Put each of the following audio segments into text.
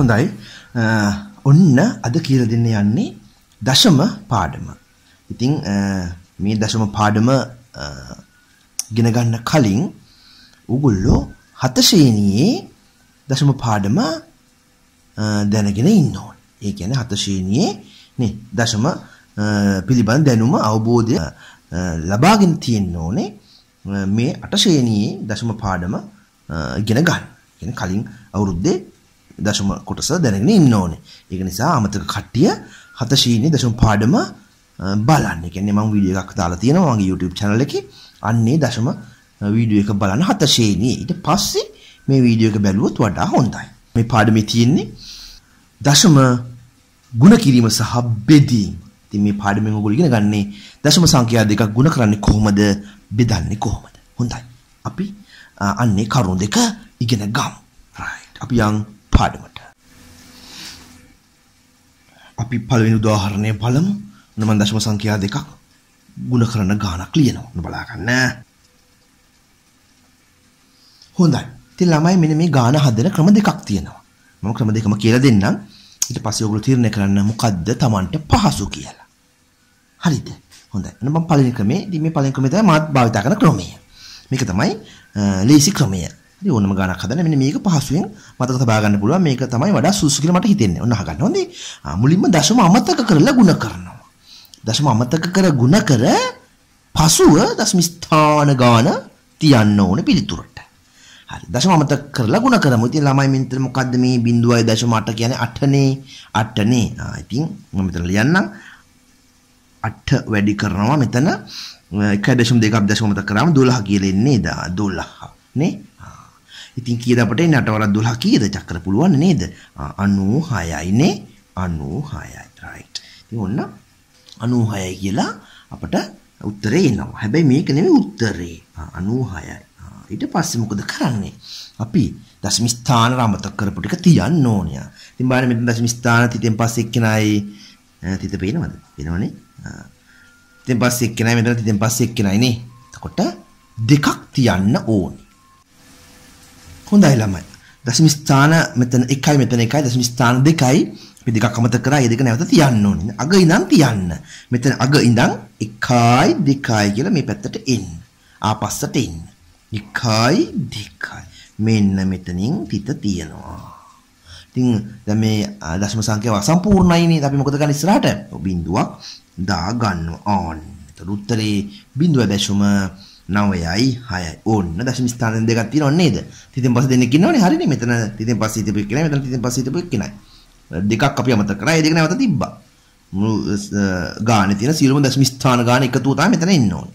හොඳයි. ඔන්න අද කියලා දෙන්න යන්නේ දශම පාඩම. ඉතින් මේ දශම පාඩම ගෙන ගන්න කලින් උගුල්ලෝ හත ශ්‍රේණියේ දශම පාඩම දැනගෙන ඉන්න ඕනේ. ඒ කියන්නේ හත ශ්‍රේණියේ නේ දශම පිළිබඳ දැනුම අවබෝධය ලබාගෙන තියෙන්න ඕනේ මේ අට ශ්‍රේණියේ දශම පාඩම ඉගෙන ගන්න. කියන්නේ කලින් අවුරුද්දේ දශම කොටස දැනගෙන ඉන්න ඕනේ. ඒක නිසා අමතක කට්ටිය 700 දශම පාඩම බලන්න. ඒ කියන්නේ මම වීඩියෝ එකක් දාලා තියෙනවා මගේ YouTube channel එකේ. අන්නේ දශම වීඩියෝ එක බලන්න 700 ඊට පස්සේ මේ වීඩියෝ එක බැලුවොත් වඩා හොඳයි. මේ පාඩමේ තියෙන්නේ දශම ಗುಣ කිරීම සහ බෙදීම. ඉතින් මේ පාඩමෙන් ඔයගොල්ලෝ ඉගෙන ගන්නේ දශම සංඛ්‍යා දෙකක් ಗುಣ කරන්නේ කොහොමද? බෙදන්නේ කොහොමද? හොඳයි. අපි අන්නේ කරුණු දෙක ඉගෙන ගමු. right. අපි යන් පාඩමට. අපි පළවෙනි උදාහරණය බලමු. නමන් දශම සංඛ්‍යා දෙකක් ಗುಣ කරන ගාණක් ලියනවා. ඔන්න බලා ගන්න. හොඳයි. ඉතින් ළමයි මෙන්න මේ ගාණ හදන ක්‍රම දෙකක් තියෙනවා. මම ක්‍රම දෙකම කියලා දෙන්නම්. ඊට පස්සේ ඔයගොල්ලෝ තීරණය කරන්න මොකද්ද Tamanට පහසු කියලා. හරිද? හොඳයි. මම පළවෙනි ක්‍රමේ, ඉතින් මේ පළවෙනි ක්‍රමේ තමයි මාත් භාවිත කරන ක්‍රමය. මේක තමයි ලේසි ක්‍රමය. හරි ඕනම ගානක් හදන්න මෙන්න මේක පහසුවෙන් මතක තබා ගන්න පුළුවන් මේක තමයි වඩා සුසු කියලා මට හිතෙන්නේ. ඔන්න අහගන්න හොඳේ. මුලින්ම දශම අමතක කරලා ಗುಣ කරනවා. දශම අමතක කර ಗುಣ කර පසුව දශම ස්ථාන ගාන තියන්න ඕනේ පිළිතුරට. හරි දශම අමතක කරලා ಗುಣ කරමු. ඉතින් ළමයි මින්තර මොකද්ද මේ 0.8 කියන්නේ 8නේ 8නේ. ආ ඉතින් මම මෙතන ලියන්නම්. 8 වැඩි කරනවා මෙතන 1.2ක් දශම අමතක කරාම 12 කියලා එන්නේ 12 නේ. ඉතින් කීයද අපට එන්නේ 8 වරක් 12 කීයද චක්‍ර පුළුවන් නේද 96යි නේ 96යි right ඉතින් ඔන්න 96යි කියලා අපට උත්තරේ එනවා හැබැයි මේක නෙමෙයි උත්තරේ 96යි ඊට පස්සේ මොකද කරන්නේ අපි දශම ස්ථාන රමතක කරපු ටික තියන්න ඕනේ ඉතින් බලන්න මෙතන දශම ස්ථාන තිතෙන් පස්සේ එක්කනයි තිත පේනවද පේනවනේ තිතෙන් පස්සේ එක්කනයි මෙතන තිතෙන් පස්සේ එක්කනයි නේ එතකොට දෙකක් තියන්න ඕනේ හොඳයි ළමයි. දශම ස්ථාන මෙතන 1යි මෙතන 1යි දශම ස්ථාන 2යි අපි දෙකක් අමතක කරා. මේ දෙක නැවත තියන්න ඕනේ. අග ඉඳන් තියන්න. මෙතන අග ඉඳන් 1යි 2යි කියලා මේ පැත්තට එන්න. ආපස්සට එන්න. 1යි 2යි. මෙන්න මෙතනින් තිත තියනවා. ඉතින් දැන් මේ දශම සංඛ්‍යාව අසම්පූර්ණයිනේ. අපි මොකද කරන්නේ ඉස්සරහට? බිඳුවක් දා ගන්නවා. ඕන්. ඒතර උත්තරේ බිඳුව දැෂම 9යි 6යි. ඕන්න දශම ස්ථාන දෙකක් තියෙනව නේද? තිතෙන් පස්සේ දෙන්නෙක් ඉන්නවනේ. හරිනේ. මෙතන තිතෙන් පස්සේ හිටපු එකයි මෙතන තිතෙන් පස්සේ හිටපු එකයි. දෙකක් අපි අමතක කරා. ඒ දෙක නැවත තිබ්බා. මුළු ගානේ තියෙන සියලුම දශම ස්ථාන ගාන එකතුව තමයි මෙතන ඉන්න ඕනේ.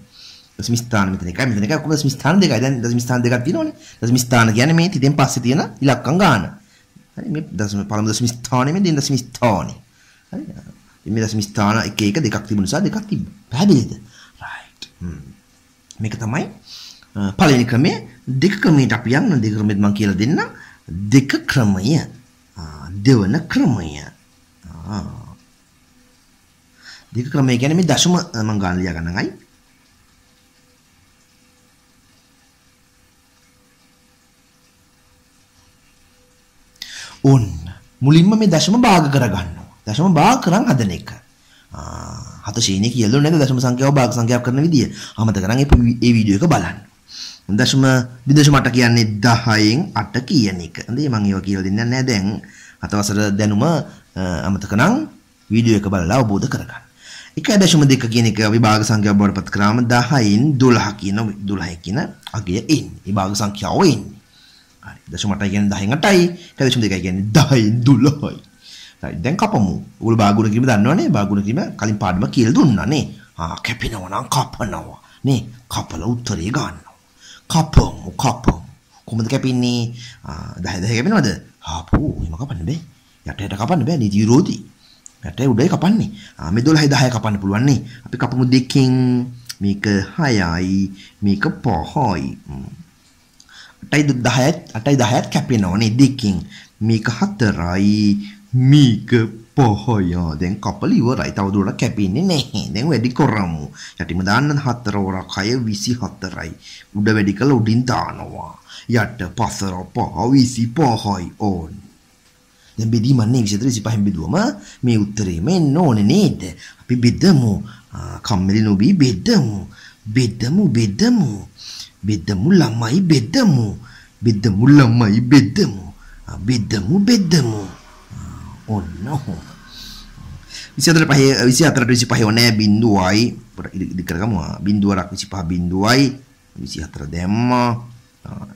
දශම ස්ථාන මෙතන එකයි මෙතන එකයි ඔක්කොම දශම ස්ථාන දෙකයි. දැන් දශම ස්ථාන දෙකක් තියෙනවනේ. දශම ස්ථාන කියන්නේ මේ තිතෙන් පස්සේ තියෙන ඉලක්කම් ගාන. හරි මේ දශම පළමු දශම ස්ථානේ මේ දෙන දශම ස්ථානේ. හරි. මේ දශම ස්ථාන එක එක දෙකක් තිබුණ නිසා දෙකක් තිබ්බා. පැහැදිලිද? right. හ්ම්. මේක තමයි පළවෙනි ක්‍රමය දෙක ක්‍රමයට අපි යන්න දෙක ක්‍රමෙත් මම කියලා දෙන්නම් දෙක ක්‍රමය දෙවන ක්‍රමය දෙක ක්‍රමය කියන්නේ මේ දශම මම ගන්න ලියා ගන්නයි ඔන්න මුලින්ම මේ දශම භාග කරගන්නවා දශම භාග කරන් හදන එක ආ හත ශේණය කියලා නේද දශම සංඛ්‍යාව භාග සංඛ්‍යාව කරන විදිය. අමතක නම් ඒ වීඩියෝ එක බලන්න. දශම ද්විදශම අට කියන්නේ 10න් 8 කියන එක. හඳේ මම ඒවා කියලා දෙන්නේ නැහැ දැන්. අතවසර දැනුම අමතක නම් වීඩියෝ එක බලලා අවබෝධ කරගන්න. 1.2 කියන එක විභාග සංඛ්‍යාව බවට පත් කරාම 10න් 12 කියන 12 කියන අගය එන්නේ. විභාග සංඛ්‍යාව එන්නේ. හරි. දශම 8 කියන්නේ 10න් 8යි. 1.2 කියන්නේ 10න් 12යි. හරි දැන් කපමු. උගල බාගුණ කීම දන්නවනේ. බාගුණ කීම කලින් පාඩම කියලා දුන්නානේ. ආ කැපෙනවා නම් කපනවා. නේ කපලා උත්තරේ ගන්නවා. කපමු කපමු. කොහොමද කැපින්නේ? ආ 10 10 කැපෙනවද? ආපෝ එහෙම කපන්න බෑ. යටට කපන්න බෑ නීති විරෝධී. යට උඩයි කපන්නේ. ආ මේ 12 10 කපන්න පුළුවන් නේ. අපි කපමු දෙකෙන්. මේක 6යි මේක 5යි. 8යි 10යි 8යි 10යි කැපෙනවා නේ දෙකෙන්. මේක 4යි මේක පොහොයෝ දැන් කපල ඉවරයි තව දුරට කැපෙන්නේ නැහැ දැන් වැඩි කරමු යටිම දාන්න හතර හොරක් 6 24යි උඩ වැඩි කළා උඩින් දානවා යට පසර පහ 25යි ඕන් දැන් බෙදීමන්නේ 24 25න් බෙදුවම මේ උත්තරේම එන්න ඕනේ නේද අපි බෙදමු කම්මැලි නොබී බෙදමු බෙදමු බෙදමු බෙදමු ළමයි බෙදමු බෙදමු ළමයි බෙදමු බෙදමු බෙදමු ඔන්න oh, විසිතර පහ විසි අතරට විසි පහ ඕනෑ බින්දුවයි ඉදි කරගමවා බින්දුවරක් විසි පහ බින්දුවයි විසි හතර දැම්මා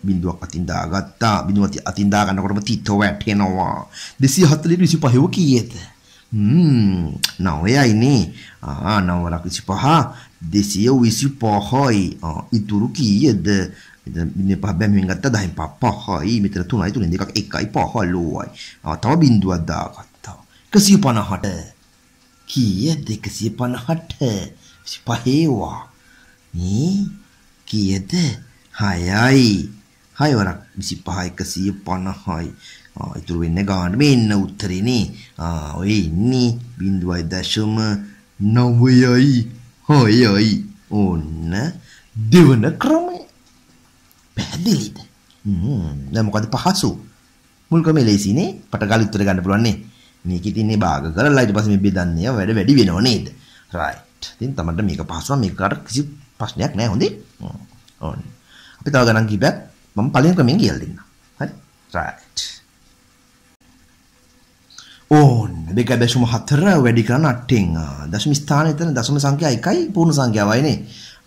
බින්දුවක් අතින් දාගත්තා බින්දුව අතින් දාගන්නකොටම තිත්ත වැටෙනවා දෙසිය හතලින් විසි පහව කීයද නවයයිනේ ආ නවරක් විසි පහ දෙසිය විසි පහයි ඉතුරු කීයද මෙන්න පහ බැමින් ගත්තා 10න් පහයි මෙතන 3යි 3න් දෙකක් 1යි 5 ලෝයි. ආ තව බිඳුවක් දාගත්තා. 150ට කීයද 150ට 25 වා. මේ කීයද 6යි. 6 වරක් 25 150යි. ආ ඉතුරු වෙන්නේ ගන්න මේ ඉන්න උත්තරේ නේ. ආ ඔය ඉන්නේ 0.9යි. හොයයි. ඕන්න දෙවන ක්‍රමය. පැහැදිලිද දැන් මොකද පහසු මුල් ක්‍රමේ ලේසිනේ පටගාල උත්තර ගන්න පුළුවන් නේ මේක ඉතින් මේ භාග කරලා ඊට පස්සේ මේ බෙදන්නේ වැඩ වැඩි වෙනව නේද රයිට් ඉතින් තමන්ට මේක පහසු නම් මේකට කිසි ප්‍රශ්නයක් නැහැ හොඳේ ඕන අපි තව ගණන් කිහිපයක් මම පළවෙනි ක්‍රමයෙන් කියලා දෙන්නම් හරි රයිට් ඕන් දෙක දශම හතර වැඩි කරන අටෙන් දශම ස්ථානයේ තන දශම සංඛ්‍යා එකයි පූර්ණ සංඛ්‍යාවයිනේ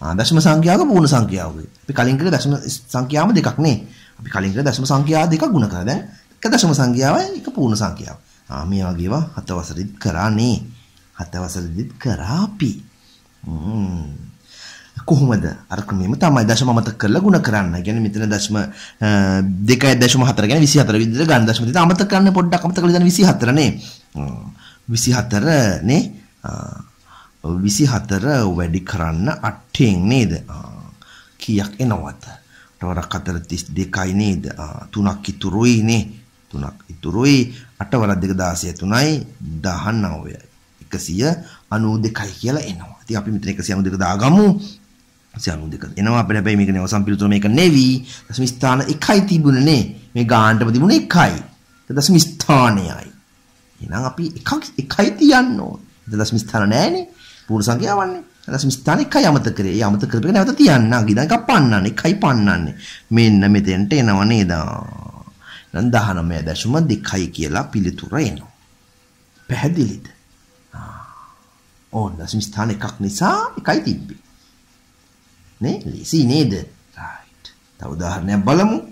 දශම සංඛ්‍යාවක පූර්ණ සංඛ්‍යාවකයි. අපි කලින් කරේ දශම සංඛ්‍යාවම දෙකක් නේ. අපි කලින් කරේ දශම සංඛ්‍යාව දෙකක් ගුණ කරා. දැන් එක දශම සංඛ්‍යාවයි එක පූර්ණ සංඛ්‍යාව. ආ මේ වගේ ඒවා හත වසරෙදිත් කරානේ. හත වසරෙදිත් කරා අපි. කොහොමද අර ක්‍රමෙම තමයි දශම අමතක කරලා ගුණ කරන්න. ඒ කියන්නේ මෙතන දශම 2.4 ගැන 24 විදිහට ගන්න දශම තිත අමතක කරන්න පොඩ්ඩක් අමතක කරලා දැන් 24 නේ. 24 නේ. 24 වැඩි කරන්න 8ෙන් නේද? කීයක් එනවද? රටවරක් අතර 32යි නේද? 3ක් ඉතුරුයි නේ. 3ක් ඉතුරුයි 8 වල 2 16 3යි 19යි 192යි කියලා එනවා. ඉතින් අපි මෙතන 192 දාගමු. 192 එනවා අපිට හැබැයි මේක නවසම් පිළිතුර මේක නෙවි. දශම ස්ථාන 1යි තිබුණේ නේ. මේ ගානටම තිබුණේ 1යි. දශම ස්ථානයයි. එහෙනම් අපි එකක් එකයි තියන්න ඕන. දශම ස්ථාන නැහැ නේ. රූඩ සංඛ්‍යාවන්නේ. ඊළඟ ස්ථාන එකයි අමතක කරේ. ඒ අමතක කරපේක නැවත තියන්න. ඊළඟ එක පන්නන්න. එකයි පන්නන්නේ. මෙන්න මෙතෙන්ට එනව නේද? ඊළඟ 19.2යි කියලා පිළිතුර එනවා. පැහැදිලිද? ඕන්න ස්ථාන එකක් නිසා එකයි තිබ්බේ. නේ? ලීසි නේද? right. තව උදාහරණයක් බලමු.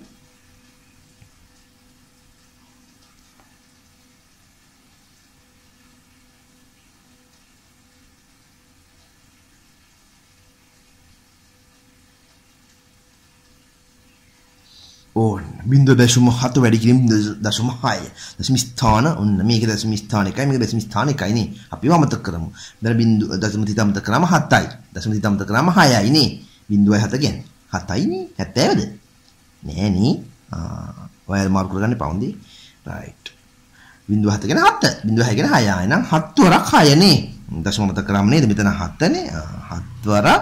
බින්දුව දැශම හත වැඩි කිරීම දශම හය දශම ස්ථාන ඔන්න මේක දශම ස්ථාන එකයි මේක දශම ස්ථාන එකයි නේ අපිව අමතක කරමු දැන් බින්දුව දශම තිත අමතක කරාම 7යි දශම තිත අමතක කරාම 6යි නේ බින්දුවයි 7 කියන්නේ 7යි නේ 70ද නෑ නේ ආ ඔයාලා මාරු කරගන්න එපා හොඳේ රයිට් බින්දුව 7 කියන්නේ 7 බින්දුව 6 කියන්නේ 6 එහෙනම් 7 වරක් 6 නේ දශම අමතක කරාම නේද මෙතන 7 නේ 7 වරක්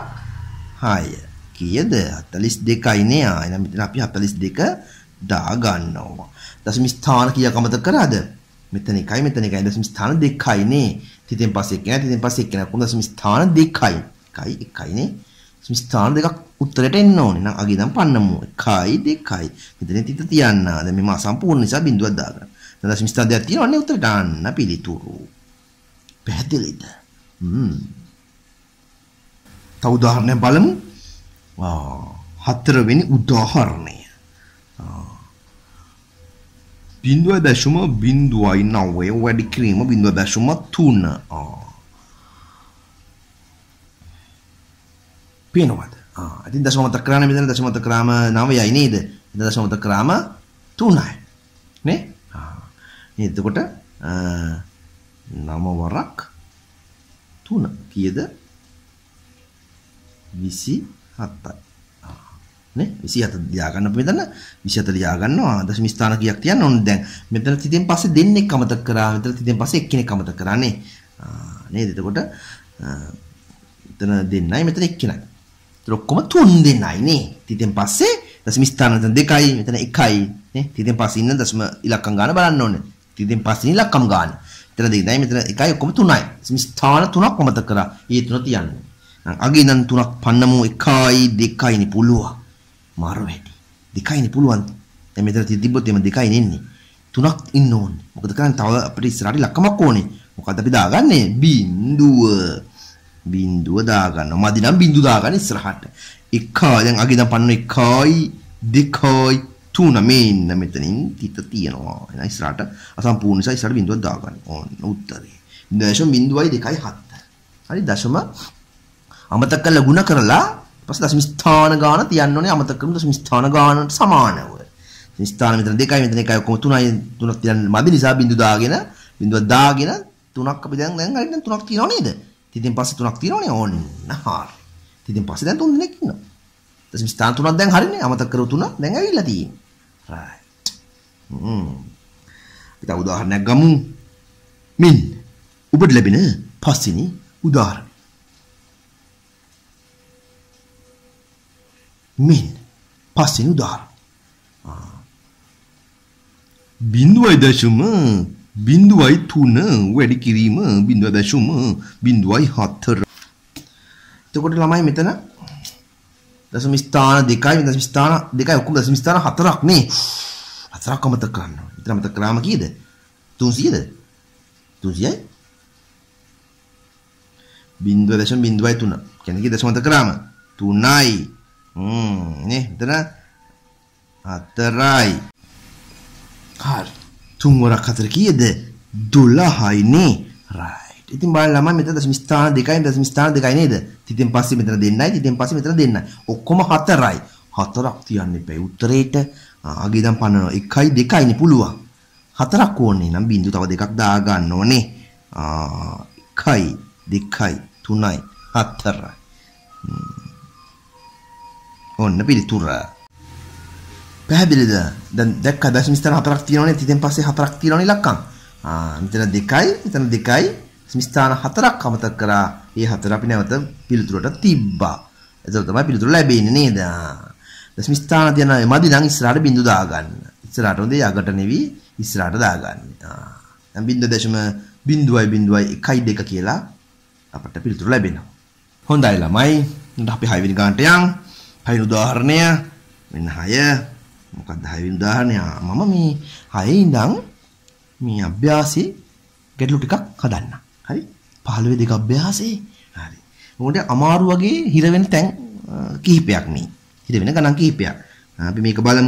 6 කීයද 42යි නේ ආ එහෙනම් මෙතන අපි 42 දා ගන්නවා. දශම ස්ථාන කීයක් අමතක කරාද? මෙතන එකයි මෙතන එකයි දශම ස්ථාන දෙකයි නේ. තිතෙන් පස්සේ එක්කෙනා තිතෙන් පස්සේ එක්කෙනා කොහොමද දශම ස්ථාන දෙකයි. එකයි එකයි නේ. දශම ස්ථාන දෙකක් උත්තරයට එන්න ඕනේ. නම් අගේ නම් පන්නමු. එකයි දෙකයි. මෙතන තිත තියන්න. දැන් මේ මා සම්පූර්ණ නිසා බිඳුවක් දාගන්න. දැන් දශම ස්ථාන දෙකක් තියෙනවනේ උත්තරට ආන්න පිළිතුරු. පැහැදිලිද? හ්ම්. තව උදාහරණයක් බලමු. ආ හතරවෙනි උදාහරණය බින්දුව දැශුම බින්දුවයි නවය වැඩි කිරීම බින්දුව දැශුම තුන පේනවද ඇති දශමත ක්‍රාම මෙතන දශමත ක්‍රාම නවයයි නේද දශමත ක්‍රාම තුනයි නේ එතකොට නම වරක් තුන කීයද 27යි නේ 27 ලියා ගන්න මෙතන 27 ලියා ගන්නවා දශම ස්ථාන කීයක් තියන්න ඕන දැන් මෙතන තිතෙන් පස්සේ දෙන්නෙක් අමතක කරා මෙතන තිතෙන් පස්සේ එක්කෙනෙක් අමතක කරා නේ නේද එතකොට මෙතන දෙන්නයි මෙතන එක්කෙනයි ඒතර ඔක්කොම තුන් දෙන්නයි නේ තිතෙන් පස්සේ දශම ස්ථාන මෙතන දෙකයි මෙතන එකයි නේ තිතෙන් පස්සේ ඉන්න දශම ඉලක්කම් ගන්න බලන්න ඕනේ තිතෙන් පස්සේ ඉලක්කම් ගන්න මෙතන දෙකයි මෙතන එකයි ඔක්කොම තුනයි දශම ස්ථාන තුනක් අමතක කරා ඒ තුන තියන්න අගේ නම් තුනක් පන්නමු එකයි දෙකයිනේ පුළුවන් මාරු වැඩි. දෙකයිනේ පුළුවන්. දැන් මෙතන තිබ්බොත් එimhe දෙකයි නෙන්නේ. තුනක් ඉන්න ඕනේ. මොකද කරන්නේ? තව අපිට ඉස්සරහට ලක්කමක් ඕනේ. මොකද්ද අපි දාගන්නේ? බිඳුව. බිඳුව දාගන්නවා. මදි නම් බිඳු දාගන්න ඉස්සරහට. එකයි දැන් අගේ දැන් පන්න එකයි දෙකයි තුන මේ ඉන්න මෙතනින් තිත තියනවා. එහෙනම් ඉස්සරහට අසම්පූර්ණ නිසා ඉස්සරහට බිඳුවක් දාගන්න. ඕන්න උත්තරේ. දශම බිඳුවයි දෙකයි හත. හරි දශම අමතක කරලා ಗುಣ කරලා පස්සේ දශම ස්ථාන ගාන තියන්න ඕනේ අමතක කරමු දශම ස්ථාන ගානට සමානව. ස්ථාන මෙතන දෙකයි මෙතන එකයි ඔක්කොම තුනයි තුනක් තියන්න මදි නිසා බිඳු දාගෙන බිඳුවක් දාගෙන තුනක් අපි දැන් දැන් හරියට තුනක් තියනව නේද? ඉතින් පස්සේ තුනක් තියනවනේ ඕන්න හරි. ඉතින් පස්සේ දැන් තුන් දෙනෙක් ඉන්නවා. දශම ස්ථාන තුනක් දැන් හරිනේ අමතක කරව තුන දැන් ඇවිල්ලා තියෙන්නේ. right. හ්ම්. අපි තව උදාහරණයක් ගමු. මින් ඔබට ලැබෙන පස්වෙනි උදාහරණය මෙන්න පස්වෙනි උදාහරණය. බිඳුවයි දශම බිඳුවයි තුන වැඩි කිරීම බිඳුව දශම බිඳුවයි හතර. එතකොට ළමයි මෙතන දශම ස්ථාන දෙකයි දශම ස්ථාන දෙකයි ඔක්කොම දශම ස්ථාන හතරක් නේ. හතරක් අමතක කරන්න ඕනේ. විතර අමතක කරාම කීයද? 300ද? 300යි. බිඳුව දශම බිඳුවයි තුන. කියන්නේ කී දශම අමතක කරාම 3යි. හ්ම් නේ මෙතන හතරයි. හරි. තුන් වරක් හතර කීයද? 12යි නේ. right. ඉතින් බලන්න ළමයි මෙතන දශම ස්ථාන දෙකයි දශම ස්ථාන දෙකයි නේද? තිතෙන් පස්සේ මෙතන දෙන්නයි තිතෙන් පස්සේ මෙතන දෙන්නයි. ඔක්කොම හතරයි. හතරක් තියන්න එපා. උත්තරේට ආගේ ඉඳන් පනනවා. 1යි 2යිනේ පුළුවන්. හතරක් ඕනේ නම් බින්දු තව දෙකක් දා ගන්න ඕනේ. ආ 1යි 2යි 3යි 4යි. ඔන්න පිළිතුර. පැහැදිලිද? දැන් දැක්කා 0.4ක් තියෙනවනේ. ඉතින් පස්සේ 4ක් තියෙනවනේ ඉලක්කම්. ආ මෙතන 2යි, මෙතන 2යි. ස්ථාන 4ක් අමතක කරා. මේ 4 අපි නැවත පිළිතුරට තිබ්බා. එතකොට තමයි පිළිතුර ලැබෙන්නේ නේද? ස්ථාන තියෙන මදි නම් ඉස්සරහට බිඳු දාගන්න. ඉස්සරහට හොඳේ යකට නෙවි ඉස්සරහට දාගන්න. ආ. දැන් 0.0.1.2 කියලා අපට පිළිතුර ලැබෙනවා. හොඳයි ළමයි. අපි 6 වෙනි ගානට යමු. හයි උදාහරණය මෙන්න හය මොකක්ද හයවෙනි උදාහරණය මම මේ හයේ ඉඳන් මේ අභ්‍යාසයේ ගැටලු ටිකක් හදන්න හරි 15 දෙක අභ්‍යාසයේ හරි මොකද අමාරු වගේ හිර වෙන තැන් කිහිපයක් මේ හිර වෙන ගණන් කිහිපයක් අපි මේක බලමු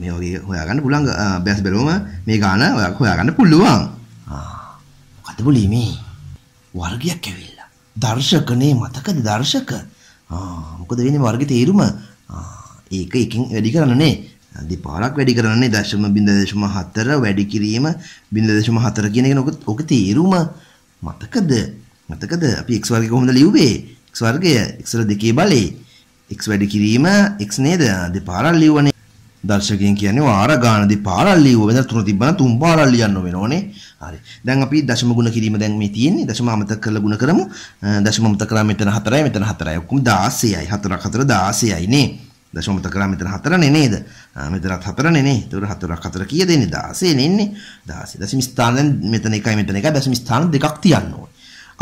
මේ වගේ හොයාගන්න පුළුවන් අභ්‍යාස බලවම මේ ගාන හොයාගන්න පුළුවන් මොකද බුලි මේ වර්ගයක් ඇවිල්ලා දර්ශකනේ මතකද දර්ශක ආ මොකද වෙන්නේ වර්ගයේ තේරුම? ඒක එකෙන් වැඩි කරන්නනේ. දෙපාරක් වැඩි කරන්නනේ 0.4 වැඩි කිරීම 0.4 කියන එක ඔක තේරුම මතකද? මතකද? අපි x වර්ගය කොහොමද ලියුවේ? x වර්ගය x වල දෙකේ බලේ. x වැඩි කිරීම x නේද? දෙපාරක් ලියවනේ. දර්ශකයන් කියන්නේ වාර ගානදී පාරක් ලියුවා. මෙතන තුන තිබ්බනම් තුන් පාරක් ලියන්න වෙනවනේ. හරි. දැන් අපි දශම ගුණ කිරීම දැන් මේ තියෙන්නේ. දශම අමතක කරලා ගුණ කරමු. දශම අමතක කරා මෙතන 4යි මෙතන 4යි. ඔක්කොම 16යි. 4ක් 4 16යි නේ. දශම අමතක කරා මෙතන 4නේ නේද? මෙතනත් 4නේ නේ. ඒතර 4ක් 4 කීයද එන්නේ? 16 නේ ඉන්නේ. 16. දශම ස්ථාන දැන් මෙතන 1යි මෙතන 1යි. දශම ස්ථාන දෙකක් තියන්න ඕනේ.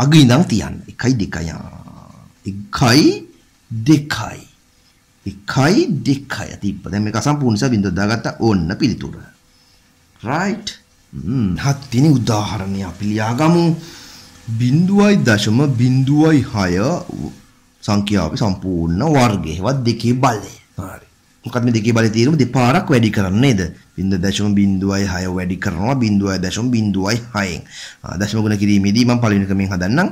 අග ඉඳන් තියන්න. 1යි 2යි. 1යි 2යි. එකයි දෙකයි තිබ්බ. දැන් මේක අසම්පූර්ණ නිසා බින්දුව දාගත්තා ඕන්න පිළිතුර. right හත් දින උදාහරණය අපි ලියාගමු. 0.0.6 සංඛ්‍යාවේ සම්පූර්ණ වර්ගය. ඒවත් දෙකේ බලය. හරි. මොකක්ද මේ දෙකේ බලය තීරම දෙපාරක් වැඩි කරන්න නේද 0.06 වැඩි කරනවා 0.06න් දශම ගුණ කිරීමේදී මම පළවෙනි ක්‍රමයෙන් හදන්නම්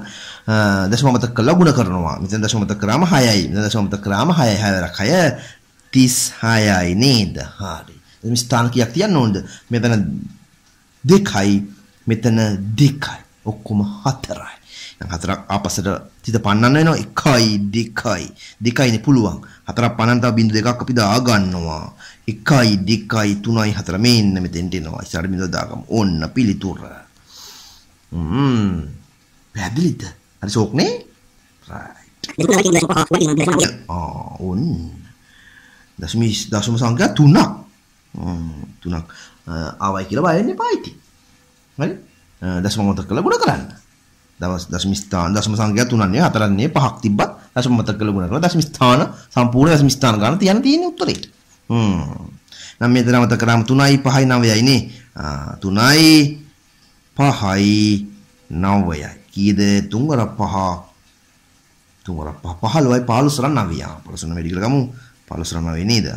දශම මතක කළා ගුණ කරනවා මෙතන දශම මතක කරාම 6යි මෙතන දශම මතක කරාම 6යි 6 වරක් 6 36යි නේද හරි මේ ස්ථාන කීයක් තියන්න ඕනද මෙතන 2යි මෙතන 2යි ඔක්කොම 4යි දැන් හතරක් ආපස්සට තිත පන්නන්න වෙනවා 1යි 2යි 2යිනේ පුළුවන් හතරක් පනන්තාව බින්දු දෙකක් අපි දා ගන්නවා 1යි 2යි 3යි 4 මේ ඉන්න මෙතෙන්ට එනවා ඉස්සරහ බින්දුව දාගමු ඕන්න පිළිතුර හ්ම් පැහැදිලිද හරි ෂෝක් නේ right ආ ඕන් දශම දශම සංඛ්‍යා තුනක් හ්ම් තුනක් ආවයි කියලා බලන්න එපා ඉතින් හරි දශම මතක කරලා ගුණ කරන්න දවස් දශම ස්ථාන දශම සංඛ්‍යා තුනක් නේ හතරක් නේ පහක් තිබ්බත් දශම මතක කළ ගුණ කරලා දශම ස්ථාන සම්පූර්ණ දශම ස්ථාන ගන්න තියන්න තියෙන්නේ උත්තරේට. හ්ම්. නම් මෙතන මතක කරාම 3යි 5යි 9යි නේ. ආ 3යි 5යි 9යි. කීයද 3 වර 5 3 වර 5 15යි 15 වර 9යි. 15 වැඩි කියලා ගමු. 15 වර 9යි නේද?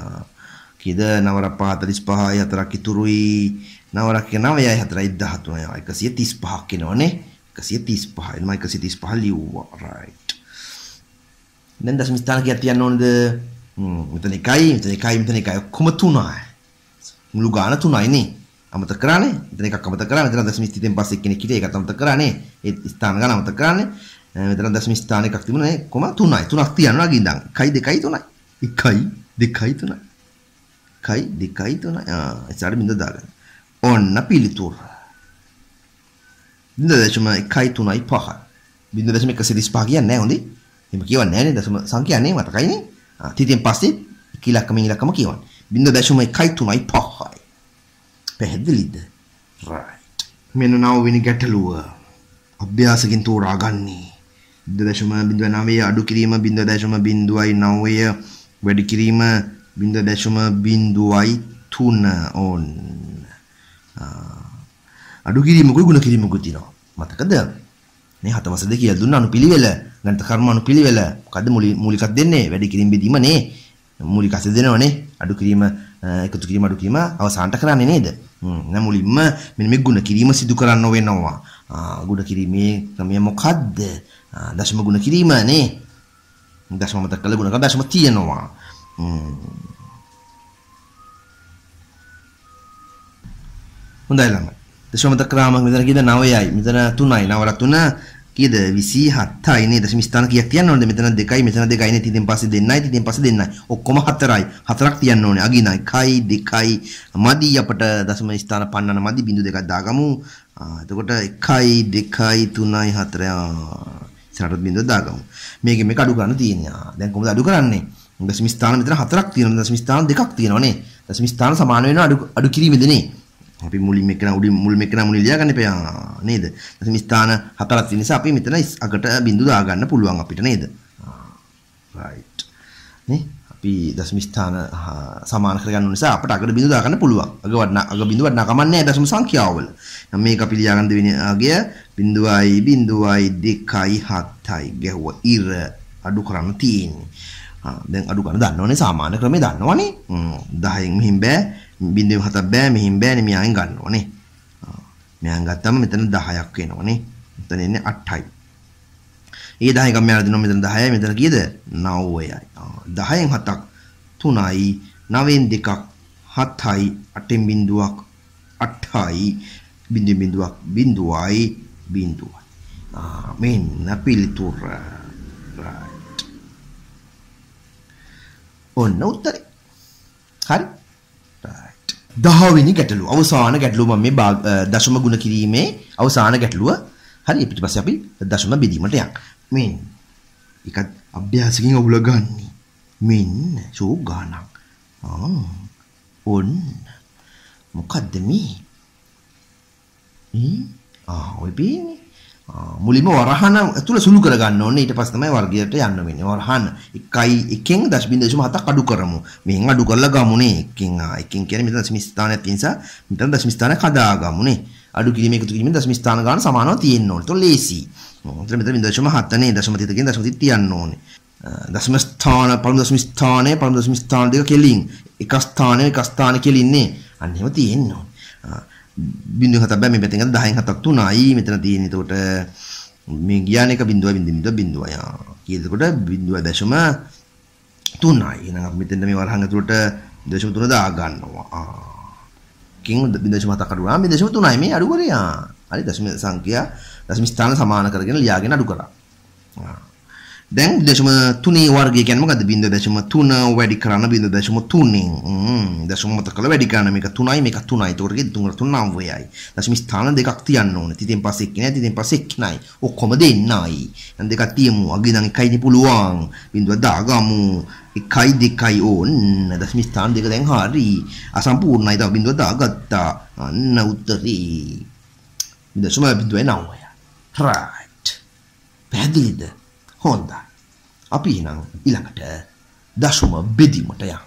කීයද 9 වර 5 45යි 4ක් ඉතුරුයි. 9 වර 9යි 4යි 13යි 135ක් එනවනේ. 135 එනවා 135 ලියුවා. right. දැන් දශම ස්ථාන කීයක් තියන්න ඕනද? මෙතන එකයි, මෙතන එකයි, මෙතන එකයි. ඔක්කොම තුනයි. මුළු ගාන තුනයි නේ. අමතක කරානේ. මෙතන එකක් අමතක කරානේ. මෙතන දශම ස්ථිතෙන් පස්සේ එක්කෙනෙක් හිටියේ. ඒකත් අමතක කරානේ. ඒ ස්ථාන ගාන අමතක කරානේ. මෙතන දශම ස්ථාන එකක් තිබුණා. කොහම තුනයි. තුනක් තියනවා ගින්දන්. 1 2 3යි. 1 2 3යි. 1 2 3යි. ආ, ඒසාර බින්ද දාගන්න. ඔන්න පිළිතුර. බින්ද දශම 1 3යි 5යි. බින්ද දශම 135 කියන්නේ නැහැ හොඳේ. එහෙම කියවන්නේ නැහැ නේද? දශම සංඛ්‍යානේ මතකයිනේ. ආ තිතෙන් පස්සේ ඉලක්කම ඉලක්කම කියවන්නේ. 0.135යි. පැහැදිලිද? right. මෙන්න නවවෙනි ගැටලුව. අභ්‍යාසකින් තෝරා ගන්නේ. 0.09 අඩු කිරීම 0.09 වැඩි කිරීම 0.03 ඕන්. අඩු කිරීමකුයි ගුණ කිරීමකුයි තියෙනවා. මතකද? මේ හතවස දෙක කියලා දුන්න අනුපිළිවෙල ගණිත කර්මාණු පිළිවෙල මොකද්ද මූලිකක් දෙන්නේ වැඩි කිරීම බෙදීම නේ මූලික අස දෙනවනේ අඩු කිරීම එකතු කිරීම අඩු කිරීම අවසානට කරන්නේ නේද එහෙනම් මුලින්ම මෙන්න මේ ಗುಣ කිරීම සිදු කරන්න වෙනවා ಗುಣ කිරීමේ ක්‍රමය මොකද්ද දශම ಗುಣ කිරීම නේ දශම මතක කළ ಗುಣ දශම තියෙනවා හොඳයි ළමයි දශම මතක ක්‍රම මෙතන කියන 9යි මෙතන 3යි 9 3 කීයද 27යි නේද ස්ථාන කීයක් තියන්න ඕනද මෙතන 2යි මෙතන 2යි නේද ඉතින් පස්සේ දෙන්නයි ඉතින් පස්සේ දෙන්නයි ඔක්කොම 4යි 4ක් තියන්න ඕනේ අගින 1යි 2යි මදි අපට දශම ස්ථාන පන්නන්න මදි බිඳු දෙකක් දාගමු එතකොට 1යි 2යි 3යි 4යි ඉස්සරහට බිඳු දාගමු මේකෙන් මේක අඩු කරන්න තියෙනවා දැන් කොහොමද අඩු කරන්නේ දශම ස්ථාන මෙතන 4ක් තියෙනවා දශම ස්ථාන 2ක් තියෙනවා නේ දශම ස්ථාන සමාන වෙනවා අඩු අඩු කිරීමේදී නේ අපි මුලින් එක්කන උඩින් මුල් මෙක්කන මුලින් ලියා ගන්න එපා නේද? දැන් ස්ථාන හතරක් තියෙන නිසා අපි මෙතන අගට බිඳු දා ගන්න පුළුවන් අපිට නේද? right නේ අපි දශම ස්ථාන සමාන කරගන්න නිසා අපට අගට බිඳු දා ගන්න පුළුවන්. අග වඩන අග බිඳුවක් නකමන්නේ දශම සංඛ්‍යාවවල. නම් මේක අපි ලියා ගන්න දෙවෙනි අගය 0.0.2 7යි ගැහුව ඉර අඩු කරන්න තියෙන්නේ. දැන් අඩු කරන දන්නවනේ සාමාන්‍ය ක්‍රමේ දන්නවනේ. 10න් මෙහින් බෑ බින්දුවෙන් හතක් බෑ මෙහින් බෑනේ මෙයාෙන් ගන්න ඕනේ. මෙයාෙන් ගත්තම මෙතන 10ක් වෙනවනේ. මෙතන එන්නේ 8යි. ඒ 10 එකම මෙයාලා දෙනවා මෙතන 10යි මෙතන කීයද 9යි. 10න් 7ක් 3යි 9න් 2ක් 7යි 8න් බින්දුවක් 8යි බින්දුවෙන් බින්දුවක් බින්දුවයි බින්දුවයි. මෙන්න පිළිතුර. right. ඔන්න උත්තරේ. හරි. දහවෙනි ගැටලුව. අවසාන ගැටලුව මම මේ දශම ගුණ කිරීමේ අවසාන ගැටලුව. හරි ඊට පස්සේ අපි දශම බෙදීමට යන්න. මෙන්න. එකක් අභ්‍යාසකින් අවුල ගන්න. මෙන්න ෂෝක් ගානක්. ආ. ඔන්න. මොකද්ද මේ? හ්ම්? ආ ඔය බීනේ. මුලින්ම වරහන ඇතුළ සුළු කරගන්න ඕනේ ඊට පස්සේ තමයි වර්ගයට යන්න වෙන්නේ වරහන 1යි 1න් 0.7ක් අඩු කරමු මෙහෙන් අඩු කරලා ගමුනේ 1න් 1න් කියන්නේ මෙතන දශම ස්ථානයක් නිසා මෙතන දශම ස්ථානයක් හදා ගමුනේ අඩු කිරීම එකතු කිරීමෙන් දශම ස්ථාන ගන්න සමානව තියෙන්න ඕනේ ඒතකොට ලේසි මෙතන මෙතන 0.7 නේ දශම තිතකින් දශම තිත තියන්න ඕනේ දශම ස්ථාන පළමු දශම ස්ථානේ පළමු දශම ස්ථාන දෙක කෙලින් එක ස්ථානය එක ස්ථාන කියලා ඉන්නේ අන්න එහෙම තියෙන්න ඕනේ 0.7ක් බෑ මේ පැත්තෙන් අද 10න් 7ක් 3යි මෙතන තියෙන. එතකොට මේ ගියාන එක 0.0.0 යා. කියනකොට 0.3යි. එහෙනම් අපි මෙතෙන් මේ වරහන් ඇතුළට 0.3 දා ගන්නවා. ආ. කින් 0.7ක් අඩු වුණා. මේ 0.3යි මේ අඩු කරේ. හරි දශම සංඛ්‍යා දශම ස්ථාන සමාන කරගෙන ලියාගෙන අඩු කරා. ආ. දැන් දශම තුනේ වර්ගය කියන්නේ මොකද්ද? බින්ද දශම 3 වැඩි කරන්න බින්ද දශම 3න්. හ්ම් දශම මත කළ වැඩි කරන්න මේක 3යි මේක 3යි. ඒතකොට 3 3 9යි. දශම ස්ථාන දෙකක් තියන්න ඕනේ. තිතෙන් පස්සේ එක්ක නෑ තිතෙන් පස්සේ එක්ක නයි. ඔක්කොම දෙන්නයි. දැන් දෙකක් තියමු. අගේ නම් එකයිනේ පුළුවන්. බින්දුව දාගමු. එකයි දෙකයි ඕන්න දශම ස්ථාන දෙක දැන් හරි. අසම්පූර්ණයි. තව බින්දුව දාගත්තා. අන්න උත්තරේ. දශම බින්දුවයි 9යි. right. පැහැදිලිද? හොඳයි. අපි එහෙනම් ඊළඟට දශම බෙදීමට යමු.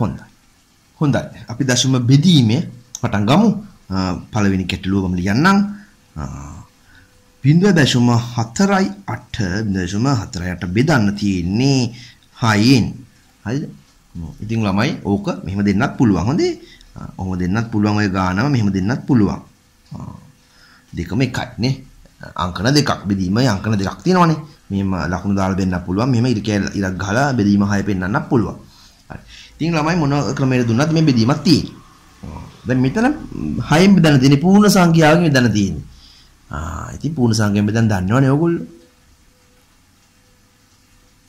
හොඳයි. හොඳයි. අපි දශම බෙදීමේ පටන් ගමු. පළවෙනි ගැටලුව මම ලියන්නම්. බිඳුව දශම 4.8 බිඳුව දශම 4.8 බෙදන්න තියෙන්නේ 6න්. හරිද? ඉතින් ළමයි ඕක මෙහෙම දෙන්නත් පුළුවන්. හොඳේ. ඔහොම දෙන්නත් පුළුවන් ඔය ගානම මෙහෙම දෙන්නත් පුළුවන්. දෙකම එකයි නේ. අංකන දෙකක් බෙදීමයි අංකන දෙකක් තියෙනවානේ. මෙහෙම ලකුණු දාලා දෙන්නත් පුළුවන්. මෙහෙම ඉරකැල ඉරක් ගහලා බෙදීම හය පෙන්වන්නත් පුළුවන්. හරි. ඉතින් ළමයි මොන ක්‍රමයකට දුන්නත් මේ බෙදීමක් තියෙනවා. දැන් මෙතන හයෙන් බෙදන්න තියෙන්නේ පූර්ණ සංඛ්‍යාවකින් බෙදන්න තියෙන්නේ. ආ ඉතින් පූර්ණ සංඛ්‍යාවෙන් බෙදන්න දන්නවනේ ඕගොල්ලෝ.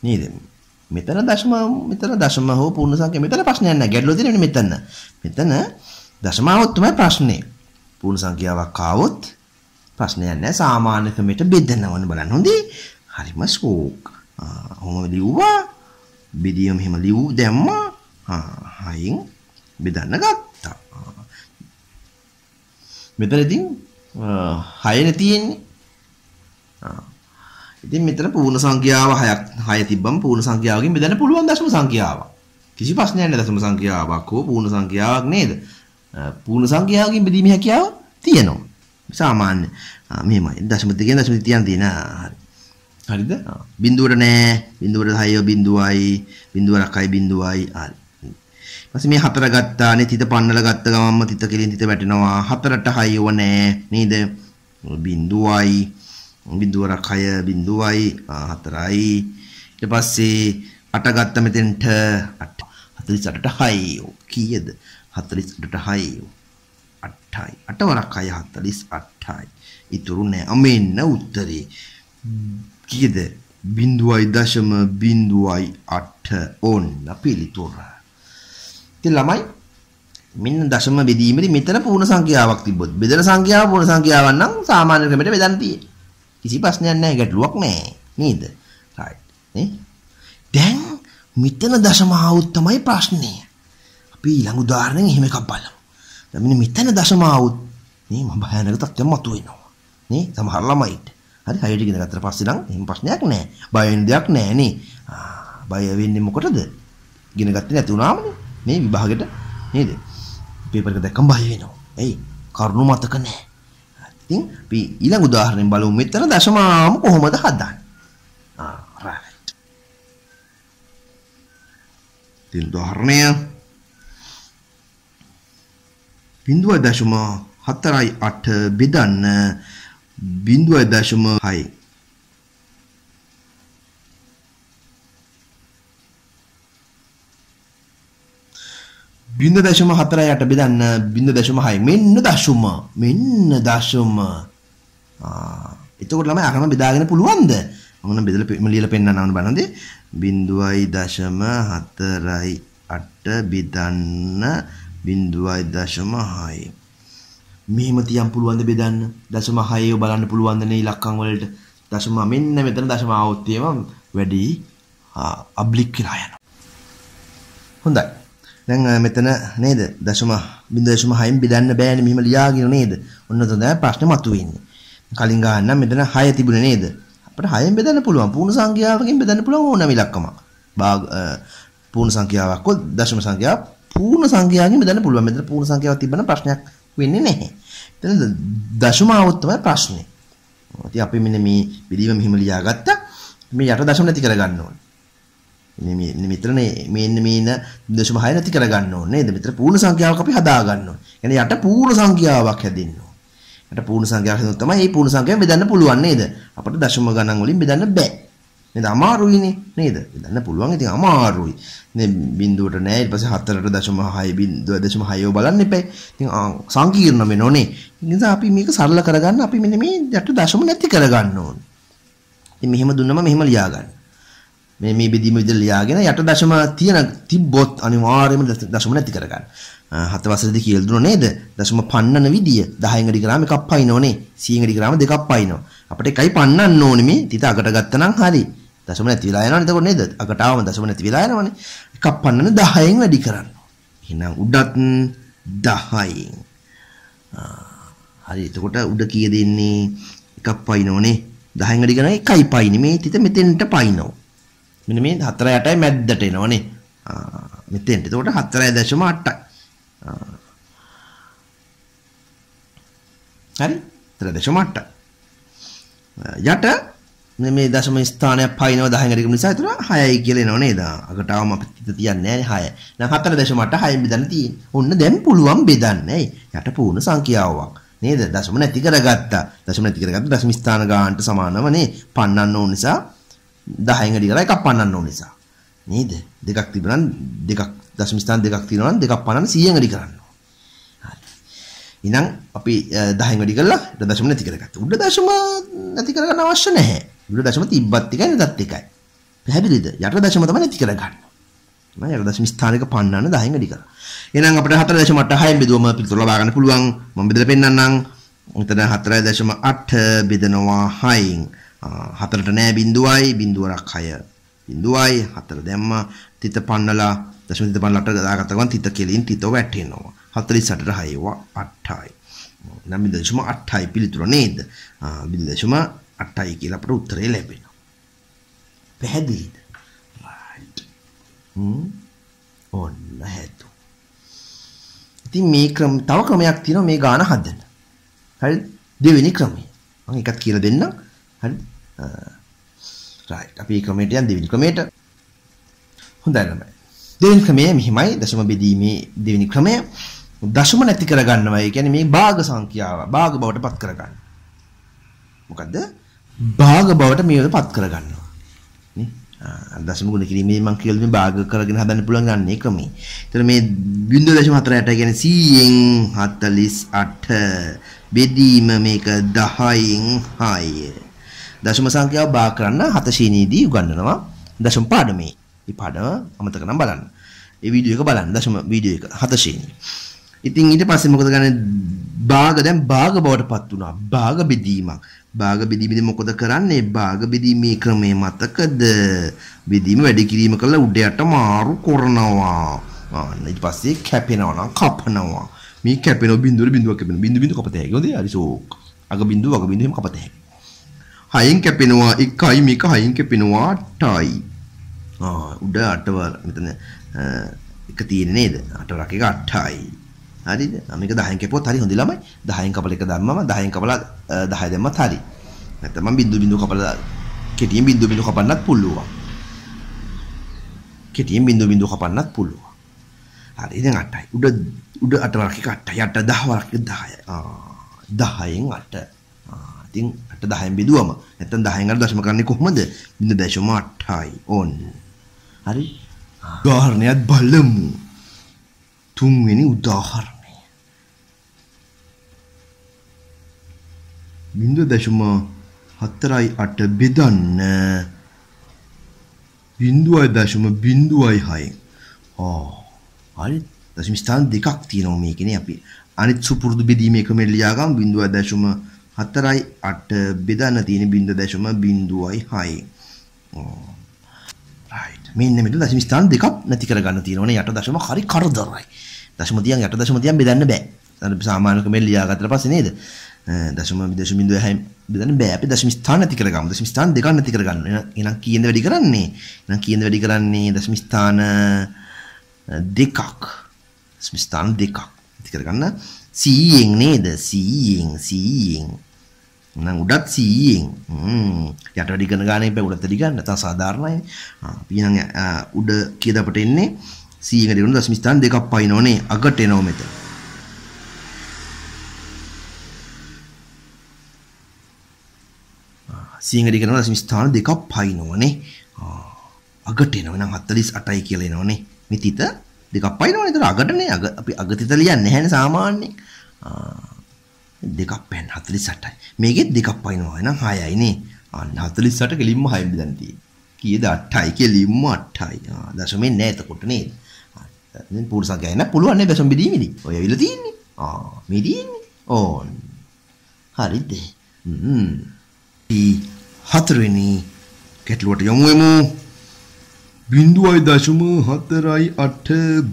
නේද? මෙතන දශම මෙතන දශම හෝ පූර්ණ සංඛ්‍යාව මෙතන ප්‍රශ්නයක් නැහැ. ගැටලුව තියෙන්නේ මෙතන. මෙතන දශමාවත් තමයි ප්‍රශ්නේ. පූර්ණ සංඛ්‍යාවක් ආවොත් ප්‍රශ්නයක් නැහැ. සාමාන්‍ය ක්‍රමයට බෙදනවනේ බලන්න. හොඳේ. හරිම ස්කෝක් හොම ලිව්වා බෙදිය මෙහෙම ලිව් දැම්මා හයින් බෙදන්න ගත්තා මෙතනදී හයන තියෙන්නේ ඉතින් මෙතන පූර්ණ සංඛ්‍යාව 6ක් 6 තිබ්බම පූර්ණ සංඛ්‍යාවකින් බෙදන්න පුළුවන් දශම සංඛ්‍යාවක්. කිසි ප්‍රශ්නයක් නැහැ දශම සංඛ්‍යාවක් හෝ පූර්ණ සංඛ්‍යාවක් නේද? පූර්ණ සංඛ්‍යාවකින් බෙදීමේ හැකියාව තියෙනවා. සාමාන්‍ය මෙහෙමයි. දශම දෙකෙන් දශම 30 තියෙන හරි. හරිද බින්දුවට නෑ බින්දුවට 6 බින්දුවයි බින්දුව රකයි බින්දුවයි හරි ඊපස්සේ මේ හතර ගත්තානේ තිත පන්නල ගත්ත ගමන්ම තිත කෙලින් තිත වැටෙනවා හතරට 6 ඕ නෑ නේද බින්දුවයි බින්දුව රකය බින්දුවයි හතරයි ඊට පස්සේ අට ගත්ත මෙතෙන්ට 48ට 6 කීයද 48ට 6 8යි 8 වරක් අය 48යි ඉතුරු නෑ අමෙන්න උත්තරේ කීයද 0.08 ඕන්න පිළිතුර. ඉතින් ළමයි මෙන්න දශම බෙදීමේදී මෙතන පූර්ණ සංඛ්‍යාවක් තිබ්බොත් බෙදන සංඛ්‍යාව පූර්ණ සංඛ්‍යාවක් නම් සාමාන්‍ය ක්‍රමයට බෙදන්න තියෙන්නේ. කිසි ප්‍රශ්නයක් නැහැ ගැටලුවක් නැහැ නේද? right නේ? දැන් මෙතන දශම ආවොත් තමයි ප්‍රශ්නේ. අපි ඊළඟ උදාහරණයෙන් එහෙම එකක් බලමු. දැන් මෙන්න මෙතන දශම ආවොත් නේ මම භයානක තත්ත්වයක් මතුවෙනවා. නේ? සමහර ළමයිට. හරි හයියට ගෙන ගත්තට පස්සේ නම් එහෙම ප්‍රශ්නයක් නැහැ. බය වෙන දෙයක් නැහැ නේ. බය වෙන්නේ මොකටද? ගෙන ගත්තේ නැති වුණාමනේ. මේ විභාගෙට නේද? පේපර් එක දැක්කම බය වෙනවා. එයි කරුණු මතක නැහැ. ඉතින් අපි ඊළඟ උදාහරණයෙන් බලමු මෙතන දශමාම කොහොමද හදන්නේ. ආ රයිට්. ඉතින් උදාහරණය 0.48 බෙදන්න බිින්දුවයි දශම හයි බිින්ද දශම හතරයි යට බෙදන්න බිින්ද දශම හයි මෙන්න දශුම මෙන්න දශුම එතකොට ළමයි අරම බෙදාගෙන පුළුවන්ද මොන බෙදල ලියලා පෙන්නන්න බලන්නද බිින්දුවයි දශම හතරයි අට බෙදන්න බිින්දුවයි දශම හයි මෙහෙම තියන් පුළුවන්ද බෙදන්න? දශම 6 බලන්න පුළුවන්ද නේ ඉලක්කම් වලට? දශම මෙන්න මෙතන දශම ආවොත් තියෙම වැඩි අබ්ලික් කියලා යනවා. හොඳයි. දැන් මෙතන නේද? දශම 0.6න් බෙදන්න බෑනේ මෙහෙම ලියාගෙන නේද? ඔන්න තමයි ප්‍රශ්නේ මතුවෙන්නේ. කලින් ගහන්න මෙතන 6 තිබුණේ නේද? අපිට 6න් බෙදන්න පුළුවන්. පූර්ණ සංඛ්‍යාවකින් බෙදන්න පුළුවන් ඕනම ඉලක්කමක්. භාග පූර්ණ සංඛ්‍යාවක් හෝ දශම සංඛ්‍යාවක් පූර්ණ සංඛ්‍යාවකින් බෙදන්න පුළුවන්. මෙතන පූර්ණ සංඛ්‍යාවක් තිබ්බනම් ප්‍රශ්නයක් වෙන්නේ නැහැ. එතන දශමාවොත් තමයි ප්‍රශ්නේ. ඉතින් අපි මෙන්න මේ පිළිවෙම මෙහිම ලියාගත්තා. මේ යට දශම නැති කරගන්න ඕනේ. මේ මෙතනනේ මේන්න මේන දශම 6 නැති කරගන්න ඕනේ නේද? මෙතන පූර්ණ සංඛ්‍යාවක් අපි හදා ගන්න ඕනේ. يعني යට පූර්ණ සංඛ්‍යාවක් හැදෙන්න ඕනේ. යට පූර්ණ සංඛ්‍යාවක් හැදුවොත් තමයි මේ පූර්ණ සංඛ්‍යාව බෙදන්න පුළුවන් නේද? අපිට දශම ගණන් වලින් බෙදන්න බෑ. නේද අමාරුයිනේ නේද දන්න පුළුවන් ඉතින් අමාරුයි නේ බිඳුවට නෑ ඊට පස්සේ 4.6 0.6 බලන්න එපා ඉතින් සංකීර්ණ වෙනෝනේ නිසා අපි මේක සරල කරගන්න අපි මෙන්න මේ යට දශම නැති කරගන්න ඕනේ ඉතින් මෙහෙම දුන්නම මෙහෙම ලියා ගන්න මේ මේ බෙදීම විදිහට ලියාගෙන යට දශම තියන තිබ්බොත් අනිවාර්යයෙන්ම දශම නැති කරගන්න හත වසරේදී කියලා දුන්නා නේද දශම පන්නන විදිය 10 න් අඩි ග්‍රාම එකක් පයින්නෝනේ 100 න් අඩි ග්‍රාම දෙකක් පයින්නවා අපිට එකයි පන්නන්න ඕනේ මේ තිත අකට ගත්තනම් හරි. දශම නැති වෙලා යනවනේ එතකොට නේද? අකට ආවම දශම නැති වෙලා යනවනේ. එකක් පන්නන 10න් වැඩි කරන්න. එහෙනම් උඩත් 10න්. හරි එතකොට උඩ කීය දෙන්නේ එකක් පයින්නෝනේ. 10න් වැඩි කරන එකයි පයින්නේ. මේ තිත මෙතෙන්ට පයින්නෝ. මෙන්න මේ 4 8යි මැද්දට එනවනේ. මෙතෙන්ට. එතකොට 4.8යි. හරි? 4.8යි. යට මේ දශම ස්ථානයක් පයින්ව 10 ගණිකම නිසා ඒතර 6යි කියලා එනව නේද? අකටවම අපි තිත තියන්නේ නැහැ 6. නම් 4.8 6 බෙදන්න තියෙන්නේ. ඔන්න දැන් පුළුවන් බෙදන්න. ඇයි? යට පූර්ණ සංඛ්‍යාවක්. නේද? දශම නැති කරගත්තා. දශම නැති කරගත්තා දශම ස්ථාන ගානට සමානව නේ. පන්නන්න ඕන නිසා 10න් වැඩි කරලා එකක් පන්නන්න ඕන නිසා. නේද? දෙකක් තිබුණා නම් දෙකක් දශම ස්ථාන දෙකක් තියෙනවා නම් දෙකක් පන්නන්න 100න් වැඩි කරන්න. ඉනම් අපි 10 වැඩි කරලා උඩ දශම නැති කරගත්තා. උඩ දශම නැති කරගන්න අවශ්‍ය නැහැ. උඩ දශම තිබ්බත් එකයි නැතත් එකයි. පැහැදිලිද? යට දශම තමයි නැති කරගන්න. මම යට දශම ස්ථානික පන්නන්න 10 වැඩි කරා. එහෙනම් අපිට 4.8 බෙදුවම පිළිතුර ලබා ගන්න පුළුවන්. මම බෙදලා පෙන්නන්නම්. උතන 4.8 බෙදනවා 6න්. 4ට නෑ බිඳුවයි බිඳුවරක් 6. බිඳුවයි 4 දැම්මා. තිත පන්නලා දශම තිත පන්නලට දාගත්ත ගමන් තිත කෙලින් තිත වැටෙනවා. 48ට 6 ඒවා 8යි. නම් 0.8යි පිළිතුර නේද? 0.8යි කියලා අපට උත්තරේ ලැබෙනවා. පැහැදිලිද? right. හ්ම්. ඔන්න හැතු. ඉතින් මේ ක්‍රම තව ක්‍රමයක් තියෙනවා මේ ගාන හදන්න. හරිද? දෙවෙනි ක්‍රමය. මම එකක් කියලා දෙන්නම්. හරිද? right. අපි ක්‍රමයට යන් දෙවෙනි ක්‍රමයට. හොඳයි ළමයි. දෙවෙනි ක්‍රමය මෙහිමයි දශම බෙදීමේ දෙවෙනි ක්‍රමය දශම නැති කරගන්නවා. ඒ කියන්නේ මේ භාග සංඛ්‍යාව භාග බවට පත් කරගන්න. මොකද්ද? භාග බවට මේව පත් කරගන්නවා. නේ? දශම ගුණ කිරීමේ මම කියලා දුන්නේ භාග කරගෙන හදන්න පුළුවන් ගන්න එකම. ඒතර මේ 0.48 කියන්නේ 100න් 48 බෙදීම මේක 10න් 6. දශම සංඛ්‍යාව භාග කරන්න හතශීනීදී උගන්වනවා දශම පාඩමේ. මේ පාඩම අමතක නම් බලන්න. ඒ වීඩියෝ එක බලන්න දශම වීඩියෝ එක හතශීනී. ඉතින් ඊට පස්සේ මොකද ගන්න භාග දැන් භාග බවට පත් වුණා. භාග බෙදීමක්. භාග බෙදීමේදී මොකද කරන්නේ? භාග බෙදීමේ ක්‍රමය මතකද? බෙදීම වැඩි කිරීම කරලා උඩ යට මාරු කරනවා. ආන්න ඊට පස්සේ කැපෙනවා නම් කපනවා. මේ කැපෙන බිඳුවල බිඳුවක් කැපෙන. බිඳු බිඳු කපතේ හැකි හොඳයි. හරි සෝක්. අග බිඳුව අග බිඳුව එහෙම කපතේ හැකි. හයින් කැපෙනවා 1යි මේක හයින් කැපෙනවා 8යි. ආ උඩ 8 මෙතන එක තියෙන්නේ නේද? 8 රක එක 8යි. හරිද? මේක 10න් කැපුවත් හරි හොඳ ළමයි. 10න් කපල එක දැම්මම 10න් කපලා 10 දැම්මත් හරි. නැත්නම් මම බින්දු බින්දු කපලා කෙටියෙන් බින්දු බින්දු කපන්නත් පුළුවන්. කෙටියෙන් බින්දු බින්දු කපන්නත් පුළුවන්. හරි දැන් 8යි. උඩ උඩ 8 වරක් එක 8යි. 8 10 වරක් 10යි. ආ 10න් 8. ආ ඉතින් 8 10න් බෙදුවම නැත්නම් 10න් අර දශම කරන්නේ කොහොමද? 0.8යි. ඕන්. හරි. ගාහනයක් බලමු. තුන්වෙනි උදාහරණය. බිඳු දශම හතරයි අට බෙදන්න බිඳුවයි දශම බිඳුවයි හයෙන් හරි දශම ස්ථාන දෙකක් තියෙනවා මේකනේ අපි අනිත් සුපුරුදු බෙදීම එකම ලියාගම් බිඳුවයි දශම හතරයි අට බෙදන්න තියෙන බිඳ දශම බිඳුවයි හයෙන් මෙන්න මෙතන දශම ස්ථාන දෙකක් නැති කරගන්න තියෙනවනේ යට දශම හරි කරදරයි දශමතියන් යට දශමතියන් බෙදන්න බෑ. අර සාමාන්‍ය ක්‍රමයෙන් ලියාගත්තට පස්සේ නේද? දශම දශම බිඳුව හැම බෙදන්න බෑ. අපි දශම ස්ථාන නැති කරගමු. දශම ස්ථාන දෙකක් නැති කරගන්න. එහෙනම් කීයද වැඩි කරන්නේ? එහෙනම් කීයද වැඩි කරන්නේ? දශම ස්ථාන දෙකක්. දශම ස්ථාන දෙකක් නැති කරගන්න. 100න් නේද? 100න් 100න් නම් උඩත් 100න්. හ්ම්. යට වැඩි කරන ගානේ බෑ උඩත් වැඩි ගන්න. තව සාධාරණයි. ආ අපි නම් උඩ කීයද අපට එන්නේ? 100කට එනවනේ දශම ස්ථාන දෙකක් පයින්නෝනේ අගට එනවා මෙතන. සිංහල කරන දශම ස්ථාන දෙකක් පයින්නෝනේ. අගට එනවා නම් 48යි කියලා එනවනේ. මේ තිත දෙකක් පයින්නෝනේ. ඒතර අගටනේ අග අපි අගතිත ලියන්නේ නැහැනේ සාමාන්‍යයෙන්. දෙකක් පෑන් 48යි. මේකෙත් දෙකක් පයින්නවා එහෙනම් 6යි නේ. අන්න 48 කෙලින්ම 6 බෙදන් තියෙන්නේ. කීයද 8යි කෙලින්ම 8යි. ආ දශමෙන් නෑ එතකොට නේද? දැන් පුරුස ගෑන පුළුවන් නේද සොම්බි දීමිනි. ඔය ඇවිල්ලා තියෙන්නේ. ආ මේ තියෙන්නේ. ඕන්. හරිද? හ්ම්. ඊ හතරවෙනි ගැටලුවට යමු වෙමු. 0.48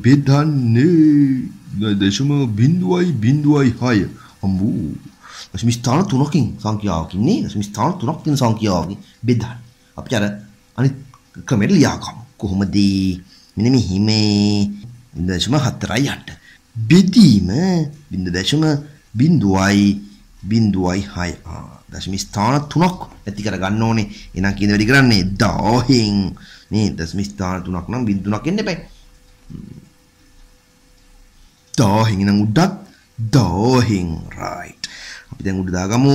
බෙදන්නේ 0.006 අම්බෝ දශම ස්ථාන තුනකින් සංඛ්‍යාවකින් නේ දශම ස්ථාන තුනක් තියෙන සංඛ්‍යාවකින් බෙදන්න අපිට අර අනිත් ක්‍රමයට ලියාගමු කොහොමද මෙන්න මෙහිම බින්දදශම හත්තරයි අට. බෙදීම බින්දදශම බින්දුවයි බින්දුවයි හය දශම ස්ථාන තුනක් ඇති කර ගන්න ඕනේ එනම් කියන වැඩි කරන්නේ දාහෙන් මේ දශම ස්ථාන තුනක් නම් බින්දුනක් එන්න එපයි. දාහෙන් නම් උඩත් දාහෙන් රයිට්. අපි දැන් උඩ දාගමු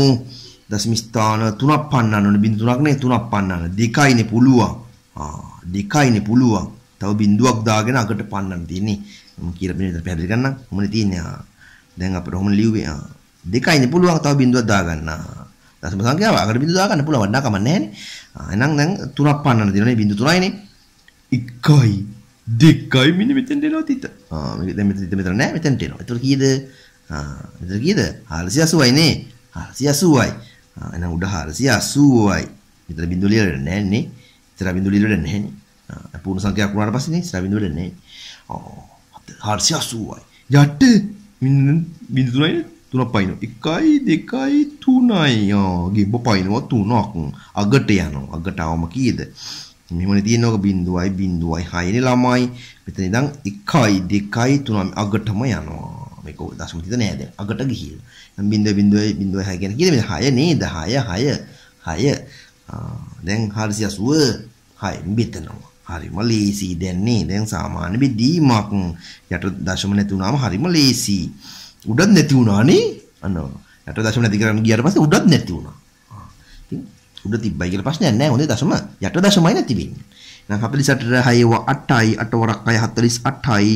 දශම ස්ථාන තුනක් පන්නන්න ඕනේ බින්දු තුනක් නේ තුනක් පන්නන්න. දෙකයිනේ පුළුවන්. ආ දෙකයිනේ පුළුවන්. තව බින්දුවක් දාගෙන අගට පන්නන්න තියෙන්නේ. මම කියලා මෙන්න පැහැදිලි ගන්නම්. කොහොමද තියෙන්නේ? දැන් අපිට කොහොමද ලිව්වේ? දෙකයිනේ පුළුවන් තව බින්දුවක් දාගන්න. දශම සංඛ්‍යාව අගට බින්දුව දාගන්න පුළුවන් වඩා කමක් නැහැ නේ. එහෙනම් දැන් තුනක් පන්නන්න තියෙනවා නේ බින්දු තුනයිනේ. 1යි 2යි මෙන්න මෙතෙන් දෙනවා තිත. ආ මේක දැන් මෙතන මෙතන නැහැ මෙතනට එනවා. ඒතකොට කීයද? ආ මෙතන කීයද? 480යි නේ. 480යි. ආ එහෙනම් උඩ 480යි. මෙතන බින්දුව ලියලා නැහැ නේ. මෙතන බින්දුව ලියලා නැහැ නේ. පූර්ණ සංඛ්‍යාවක් වුණාට පස්සේ ස්ථාවින්දු වල නැහැ. ඕ 480යි. යට බිඳු තුනයි තුනක් පයින්න. 1යි 2යි 3යි. ආ ගිබ්බ පයින්නවා තුනක්. අගට යනවා. අගට આવම කීයද? මෙහෙමනේ තියෙන ඕක 0යි 0යි 6නේ ළමයි. මෙතන ඉඳන් 1යි 2යි 3යි අගටම යනවා. මේක දශම තිත නෑ දැන්. අගට ගිහිල්ලා. 0 0 0 6 කියන කීයද? මේ 6 නේද? 6 6 6. දැන් 480 6 මෙතනවා. හරිම ලේසි දැන් නේ. දැන් සාමාන්‍ය බෙදීමක් යට දශම නැති වුණාම හරිම ලේසි. උඩත් නැති වුණා නේ. අන්න යට දශම නැති කරන් ගියාට පස්සේ උඩත් නැති වුණා. උඩ තිබ්බයි කියලා ප්‍රශ්නයක් නැහැ. හොඳේ දශම යට දශමයි නැති වෙන්නේ. එහෙනම් 48යි 8යි 8 වරක් අය 48යි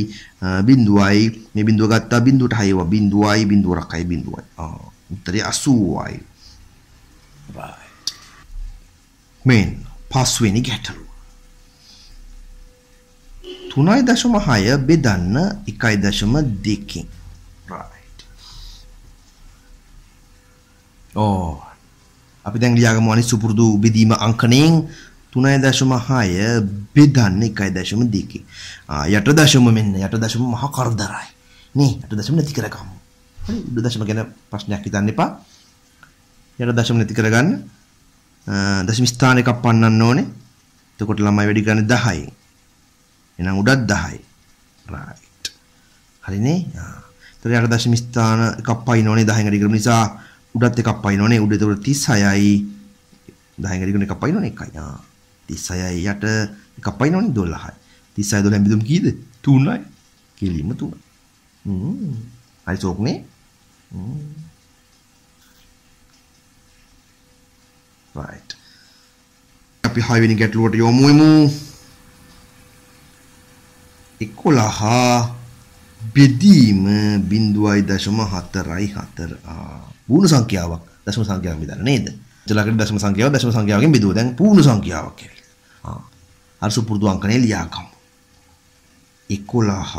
බිඳුවයි මේ බිඳුව ගත්තා බිඳුවට 6ව බිඳුවයි බිඳුව වරක් අය බිඳුවයි. ආ උත්තරේ 80යි. right. මෙන් පස්වෙනි ගැටලුව 3.6 බෙදන්න 1.2කින් right ඕ අපි දැන් ලියාගමු අනිත් සුපුරුදු බෙදීම අංකණයෙන් 3.6 බෙදන්න 1.2කින් යට දශම මෙන්න යට දශම මහ කරදරයි නේ යට දශම නැති කරගමු හරි උඩ දශම ගැන ප්‍රශ්නයක් හිතන්න එපා යට දශම නැති කරගන්න දශම ස්ථාන එකක් පන්නන්න ඕනේ එතකොට ළමයි වැඩි ගන්න 10යි එහෙනම් උඩත් 10යි. right. හරිනේ? ආ. ඒතර යට දශම ස්ථාන එකක් පයින්නෝනේ 10 වැඩි කරපු නිසා උඩත් එකක් පයින්නෝනේ උඩ ඒතර 36යි. 10 වැඩි කරන එකක් පයින්නෝනේ 1යි. ආ. 36යි යට එකක් පයින්නෝනේ 12යි. 36 12 බෙදුම් කීයද? 3යි. කෙලින්ම 3යි. හ්ම්. හරි සෝක්නේ? හ්ම්. right. අපි හයවෙනි ගැටලුවට යොමු වෙමු. එකොළහා බෙදීම බින්දුවයි දශම හතරයි හතර පූුණු සංඛ්‍යාවක් දශම සංඛ්‍යාව විදර නේද ජලකට දශම සංඛ්‍යාව දශම සංඛ්‍යාවගෙන් බෙදුව දැන් පූර්ණ සංඛ්‍යාවක් කියලා අර සුපුරුදු අංකණය ලියාගමු එකොළහ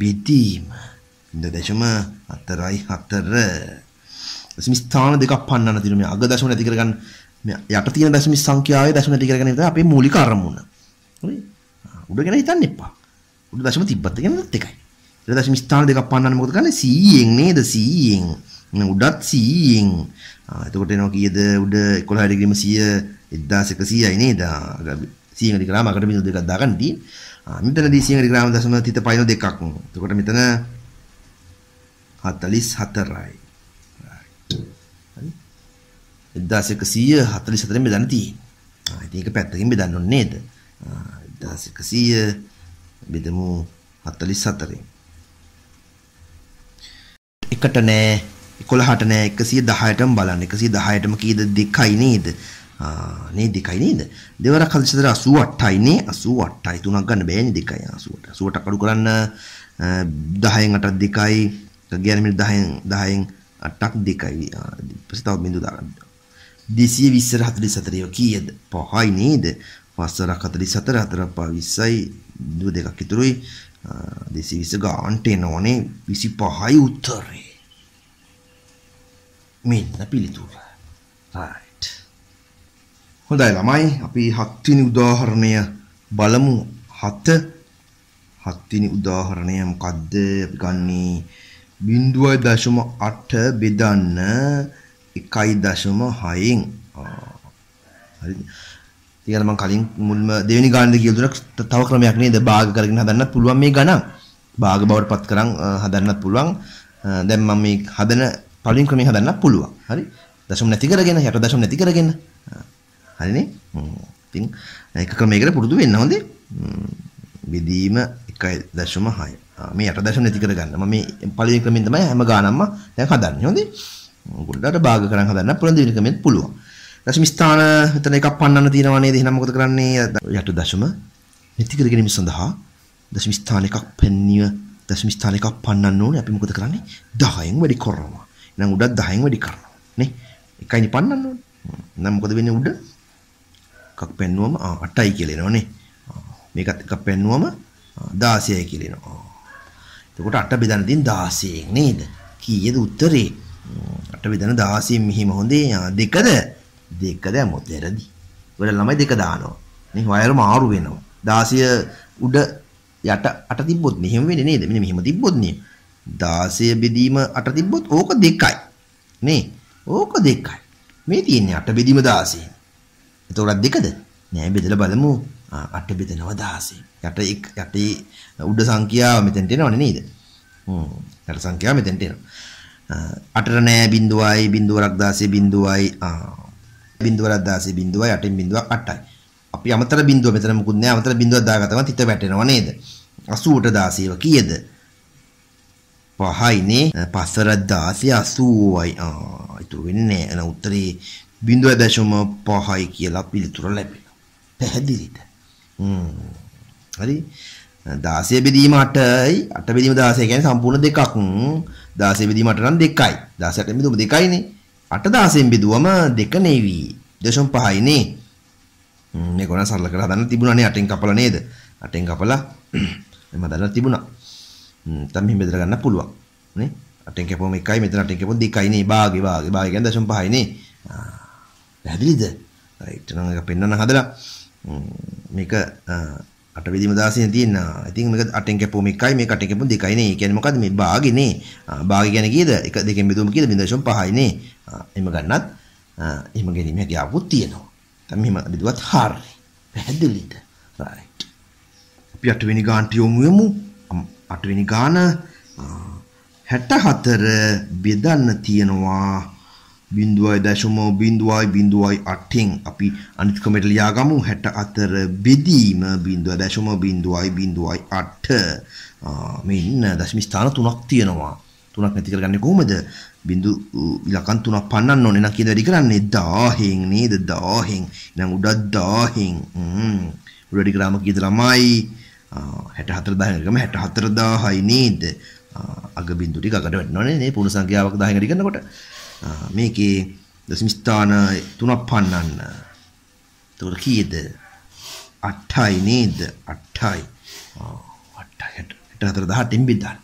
බෙදීම බින්දුව දශම හතරයි හතර දශම ස්ථාන දෙකක් පන්නන්න තියෙනවා මේ අග දශම නැති කරගන්න යට තියෙන දශම සංඛ්‍යාවේ දශම නැති කරගන්න විතර අපේ මූලික අරමුණ හරි උඩ ගැන හිතන්න එපා. උඩ දශම 37 ගැනත් එකයි. ඊට දශම ස්ථාන දෙකක් පන්නන්න මොකද කරන්නේ? 100ෙන් නේද? 100ෙන්. උඩත් 100ෙන්. එතකොට එනවා කීයද? උඩ 11 ඩිග්‍රීම 100 1100යි නේද? 100 ඩිග්‍රී ග්‍රාම අකට බිඳු දෙකක් දාගන්න තියෙන්නේ. මෙතනදී 100 ඩිග්‍රී ග්‍රාම දශම 32 දෙකක්. එතකොට මෙතන 44යි. එදදාසක සීය හතලි සතරෙන් බෙදන්න තියෙන්නේ. ඉතින් ඒක පැත්තකින් බෙදන්න ඕනේ නේද? දහස එකසීය බෙදමු හතලි සතරෙන් එකට නෑ එකොළහට නෑ එකසිය දහයටම බලන්න එකසිය දහයටම කීද දෙකයි නේද නේ දෙකයි නේද දෙවරක් හදි සතර අසූ අට්ටයිනේ අසූ අට්ටයි තුනක් ගන්න බෑනි දෙකයි අසුවට සුවට කඩු කරන්න දහයෙන් අටක් දෙකයි ගැනමිට දහයෙන් දහයෙන් අටක් දෙකයි පසි තව බිඳු දාගන්න දෙසිය විස්සර හතලි සතරයෝ කියද පහයි නේද වස්සරක් 44 හතරක් පා 20යි 2 2ක් ඉතුරුයි 220 ගාන්ට එන ඕනේ 25යි උත්තරේ මෙන්න පිළිතුර right හොඳයි ළමයි අපි හත්වෙනි උදාහරණය බලමු හත හත්වෙනි උදාහරණය මොකද්ද අපි ගන්නේ 0.8 බෙදන්න 1.6න් හරිද ඒකට මම කලින් මුල්ම දෙවෙනි ගානේදී කියලා දුන්නා තව ක්‍රමයක් නේද භාග කරගෙන හදන්නත් පුළුවන් මේ ගණන්. භාග බවට පත් කරන් හදන්නත් පුළුවන්. දැන් මම මේ හදන පළවෙනි ක්‍රමයේ හදන්නත් පුළුවන්. හරි? දශම නැති කරගෙන යට දශම නැති කරගෙන. හරිනේ? ඉතින් එක ක්‍රමයකට පුරුදු වෙන්න හොඳේ. බෙදීම 1.6. මේ යට දශම නැති කරගන්න. මම මේ පළවෙනි ක්‍රමෙන් තමයි හැම ගානක්ම දැන් හදන්නේ. හොඳේ? ඔයගොල්ලන්ට භාග කරන් හදන්න පුළුවන් දෙවෙනි ක්‍රමෙත් පුළුවන්. දශම ස්ථාන මෙතන එකක් පන්නන්න තියෙනවා නේද එහෙනම් මොකද කරන්නේ යට දශම මෙති කර ගැනීම සඳහා දශම ස්ථාන එකක් පෙන්නිය දශම ස්ථාන එකක් පන්නන්න ඕනේ අපි මොකද කරන්නේ 10න් වැඩි කරනවා එහෙනම් උඩත් 10න් වැඩි කරනවා නේ එකයිනි පන්නන්න ඕනේ එහෙනම් මොකද වෙන්නේ උඩ එකක් පෙන්නුවම 8යි කියලා එනවනේ මේකත් එකක් පෙන්නුවම 16යි කියලා එනවා එතකොට 8 බෙදන්න තියෙන 16න් නේද කීයද උත්තරේ 8 බෙදන්න 16 මෙහිම හොඳේ දෙකද දෙක දැම්මොත් වැරදි. ඔය ළමයි දෙක දානවා. මේ වයර මාරු වෙනවා. 16 උඩ යට අට තිබ්බොත් මෙහෙම වෙන්නේ නේද? මෙන්න මෙහෙම තිබ්බොත් නේ. 16 බෙදීම අට තිබ්බොත් ඕක දෙකයි. නේ? ඕක දෙකයි. මේ තියෙන්නේ අට බෙදීම 16. එතකොට දෙකද? නෑ බෙදලා බලමු. අට බෙදනවා 16. යට එක් යටේ උඩ සංඛ්‍යාව මෙතෙන්ට එනවනේ නේද? හ්ම්. යට සංඛ්‍යාව මෙතෙන්ට එනවා. අටර නෑ බිඳුවයි බිඳුවක් 16 බිඳුවයි ආ බිඳුවලක් 16 බිඳුව යටින් බිඳුවක් 8යි. අපි අමතර බිඳුව මෙතන මොකුත් නෑ අමතර බිඳුවක් දාගත්තම තිත වැටෙනවා නේද? 80ට 16ව කීයද? 5යි නේ. පස්වර 16 80යි. ආ ඉතුරු වෙන්නේ නෑ. එහෙනම් උත්තරේ 0.5යි කියලා පිළිතුර ලැබෙනවා. පැහැදිලිද? හ්ම්. හරි. 16 බෙදීම 8යි 8 බෙදීම 16 කියන්නේ සම්පූර්ණ දෙකක් 16 බෙදීම 8 නම් 2යි 16 බෙදීම 2යිනේ 8000ෙන් බෙදුවම 2 නෙවි. 2.5යි නේ. මේ ගොඩක් සරල කරලා හදන්න තිබුණානේ 8ෙන් කපලා නේද? 8ෙන් කපලා මම හදන්න තිබුණා. දැන් මෙහෙම බෙදලා ගන්න පුළුවන්. නේ? 8ෙන් කැපුවම 1යි මෙතන 8ෙන් කැපුවොත් 2යි නේ. භාගේ භාගේ භාගේ කියන්නේ 0.5යි නේ. පැහැදිලිද? right. නම් එක පෙන්වන්න හදලා මේක අටවිදිම දාසින තියෙනවා. ඉතින් මේක අටෙන් කැපුවම එකයි මේක අටෙන් කැපුවම දෙකයි නේ. ඒ කියන්නේ මොකද්ද මේ භාගෙ නේ. භාගෙ කියන්නේ කීයද? 1 2 බෙදුවම කීයද? 0.5යි නේ. එහෙම ගන්නත් එහෙම ගැනීම හැකියාවක් තියෙනවා. දැන් මෙහෙම බෙදුවත් හරි. පැහැදිලිද? right. අපි අටවෙනි ගානට යොමු වෙමු. අටවෙනි ගාන 64 බෙදන්න තියෙනවා. බින්දුවයි දශමෝ බින්දුවයි බින්දුවයි අටෙන් අපි අනිත් ක්‍රමයට ලියාගමු 64 බෙදීම බින්දුව දශම බින්දුවයි බින්දුවයි 8 මෙන්න දශම ස්ථාන තුනක් තියෙනවා තුනක් නැති කරගන්නේ කොහොමද බින්දු ඉලක්කම් තුනක් පන්නන්න ඕනේ නම් කියන වැඩි කරන්නේ 1000න් නේද 1000න් නම් උඩත් 1000න් හ්ම් උඩ වැඩි කරාම කීයද ළමයි 64000 ගම 64000යි නේද අග බින්දු ටික අගට වැටෙනවනේ නේ පූර්ණ සංඛ්‍යාවක් 1000කට ගන්නකොට මේකේ දශම ස්ථාන තුනක් පන්නන්න. එතකොට කීයද? 8යි නේද? 8යි. ආ 8යි 64000න් බෙදන්න.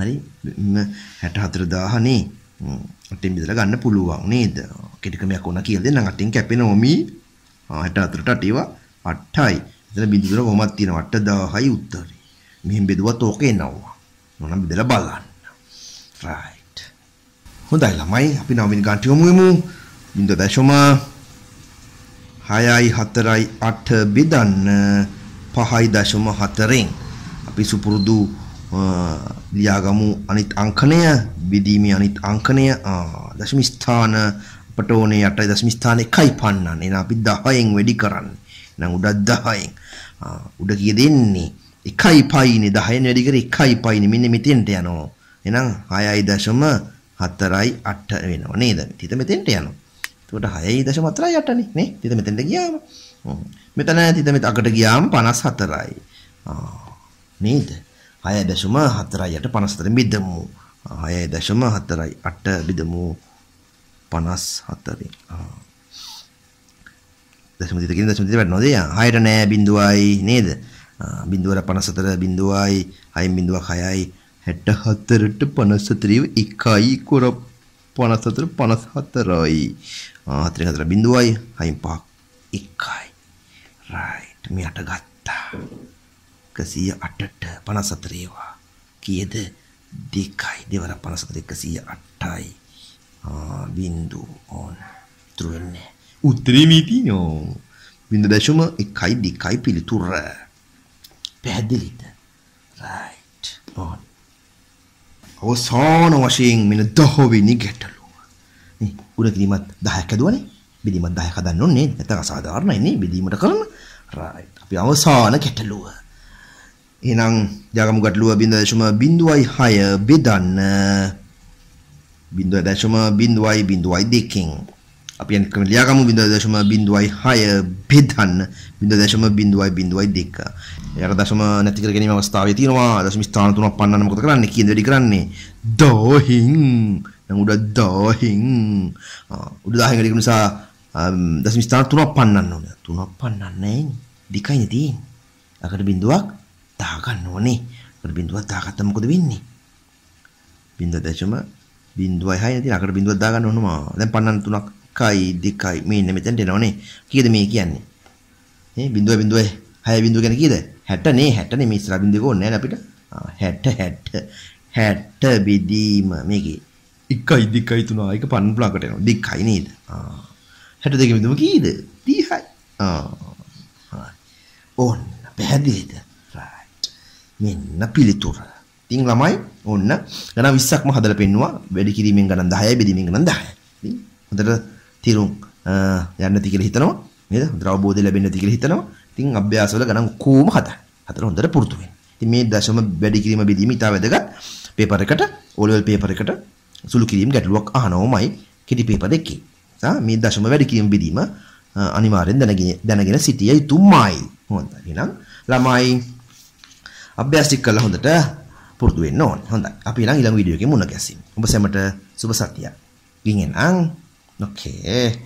හරි? 64000 නේ. අටින් බෙදලා ගන්න පුළුවන් නේද? කෙටිකමයක් ඕන කියලා දෙන්නම් අටින් කැපෙනවා මී. 64ට අටේව 8යි. එතන බිඳුර කොහොමද තියෙනවා? 8000යි උත්තරේ. මෙහෙන් බෙදුවත් ඕක එනවා. මොනවා බෙදලා බලන්න. right හොඳයි ළමයි අපි නවමින් ගානට යමු යමු 0.648 බෙදන්න 5.4න් අපි සුපුරුදු ලියාගමු අනිත් අංකණය බෙදීමේ අනිත් අංකණය දශම ස්ථාන අපට ඕනේ 8.0 ස්ථාන එකයි පන්නන්න එහෙනම් අපි 10න් වැඩි කරන්න එහෙනම් උඩ 10න් උඩ කිය දෙන්නේ 1.5 නේ 10න් වැඩි කර 1.5 නේ මෙන්න මෙතෙන්ට යනවා එහෙනම් 6.0 හතරයි අට වෙනවා නේද? තිත මෙතෙන්ට යනවා. එතකොට 6.4යි 8නේ නේ? තිත මෙතෙන්ට ගියාම. මෙතන තිත මෙත අකට ගියාම 54යි. නේද? 6.4යි 8 54 බෙදමු. 6.4යි 8 බෙදමු 54. දශම තිත කියන දශම තිත වැඩ නොදේ. 6ට නෑ බිඳුවයි නේද? බිඳුවර 54 බිඳුවයි 6 බිඳුවක් 6යි හැට හතරට පනස්සතරව එකයි කොර පනසතර පනස් හතරයි ආතර හතර බිඳුවයි හයින් පහක් එකයි රයිට් මේ අට ගත්තා එකසිය අටට පනසතරේවා කියද දෙකයි දෙවර පනසතර එකසිය අට්ටයි බින්දු ඕන තුරන්නේ උත්තරේමීති නෝ බිඳ දැශුම එකයි දෙකයි පිළිතුර පැහැදිලිද රයිට් ඕන අවසාන වශයෙන් මෙන්න දහවෙනි ගැටලුව. උඩ කිරීමත් 10ක් ඇදුවනේ. බෙදීමත් 10 හදන්න ඕනේ. නැත්නම් අසාධාරණයි නේ බෙදීමට කරන. රයිට්. අපි අවසාන ගැටලුව. එහෙනම් ජාගමු ගැටලුව 0.06 බෙදන්න 0.0.02 කින් අපි යන ක්‍රම ලියාගමු 0.06 බෙදන්න 0.0.02 එයාට දශම නැති කර ගැනීම අවස්ථාවේ තියෙනවා. දශම ස්ථාන තුනක් පන්නන්න මොකද කරන්නේ? කීයද වැඩි කරන්නේ? දෝහින්. නම් උඩ දෝහින්. උඩ දහයෙන් වැඩි කරන නිසා දශම ස්ථාන තුනක් පන්නන්න ඕනේ. තුනක් පන්නන්නේ නෑනේ. දෙකයිනේ තියෙන්නේ. අකට බිඳුවක් දා ගන්න ඕනේ. අකට බිඳුවක් දාගත්තම මොකද වෙන්නේ? බිඳ දශම බිඳුවයි හයයි තියෙන අකට බිඳුවක් දා ගන්න ඕනම. දැන් පන්නන්න තුනක් 1යි 2යි මෙන්න මෙතෙන්ට එනවනේ. කීයද මේ කියන්නේ? මේ බිඳුවයි බිඳුවයි 6 බිඳුව ගැන කීයද 60 නේ 60 නේ මේ ඉස්සරහ බිඳුවක ඕනේ නැහැ අපිට 60 60 60 බෙදීම මේකේ 1යි 2යි 3යි එක පන්න බ්ලොකට එනවා 2යි නේද ආ 62 බිඳුව කීයද 30යි ආ ඕන්න පැහැදිලිද right මෙන්න පිළිතුර ඉතින් ළමයි ඕන්න ගණන් 20ක්ම හදලා පෙන්නවා වැඩි කිරීමෙන් ගණන් 10යි බෙදීමෙන් ගණන් 10යි ඉතින් හොඳට තිරුම් යන්න ති කියලා හිතනවා නේද හොඳට අවබෝධය ලැබෙන්න ති කියලා හිතනවා ඉතින් අභ්‍යාසවල ගණන් ඔක්කොම හදා. හතර හොඳට පුරුදු වෙන්න. ඉතින් මේ දශම වැඩි කිරීම බෙදීම ඉතා වැදගත්. පේපර් එකට ඕලෙවල් පේපර් එකට සුළු කිරීම ගැටලුවක් අහනවමයි කිටි පේපර් එකේ. සා මේ දශම වැඩි කිරීම බෙදීම අනිවාර්යෙන් දැනගෙන දැනගෙන සිටිය යුතුමයි. හොඳයි. එහෙනම් ළමයි අභ්‍යාස ටික කළා හොඳට පුරුදු වෙන්න ඕන. හොඳයි. අපි ඊළඟ ඊළඟ වීඩියෝ එකේ මුණ ගැසීමු. ඔබ සැමට සුබ සතියක්. ගින්ගෙන් අං. ඔකේ.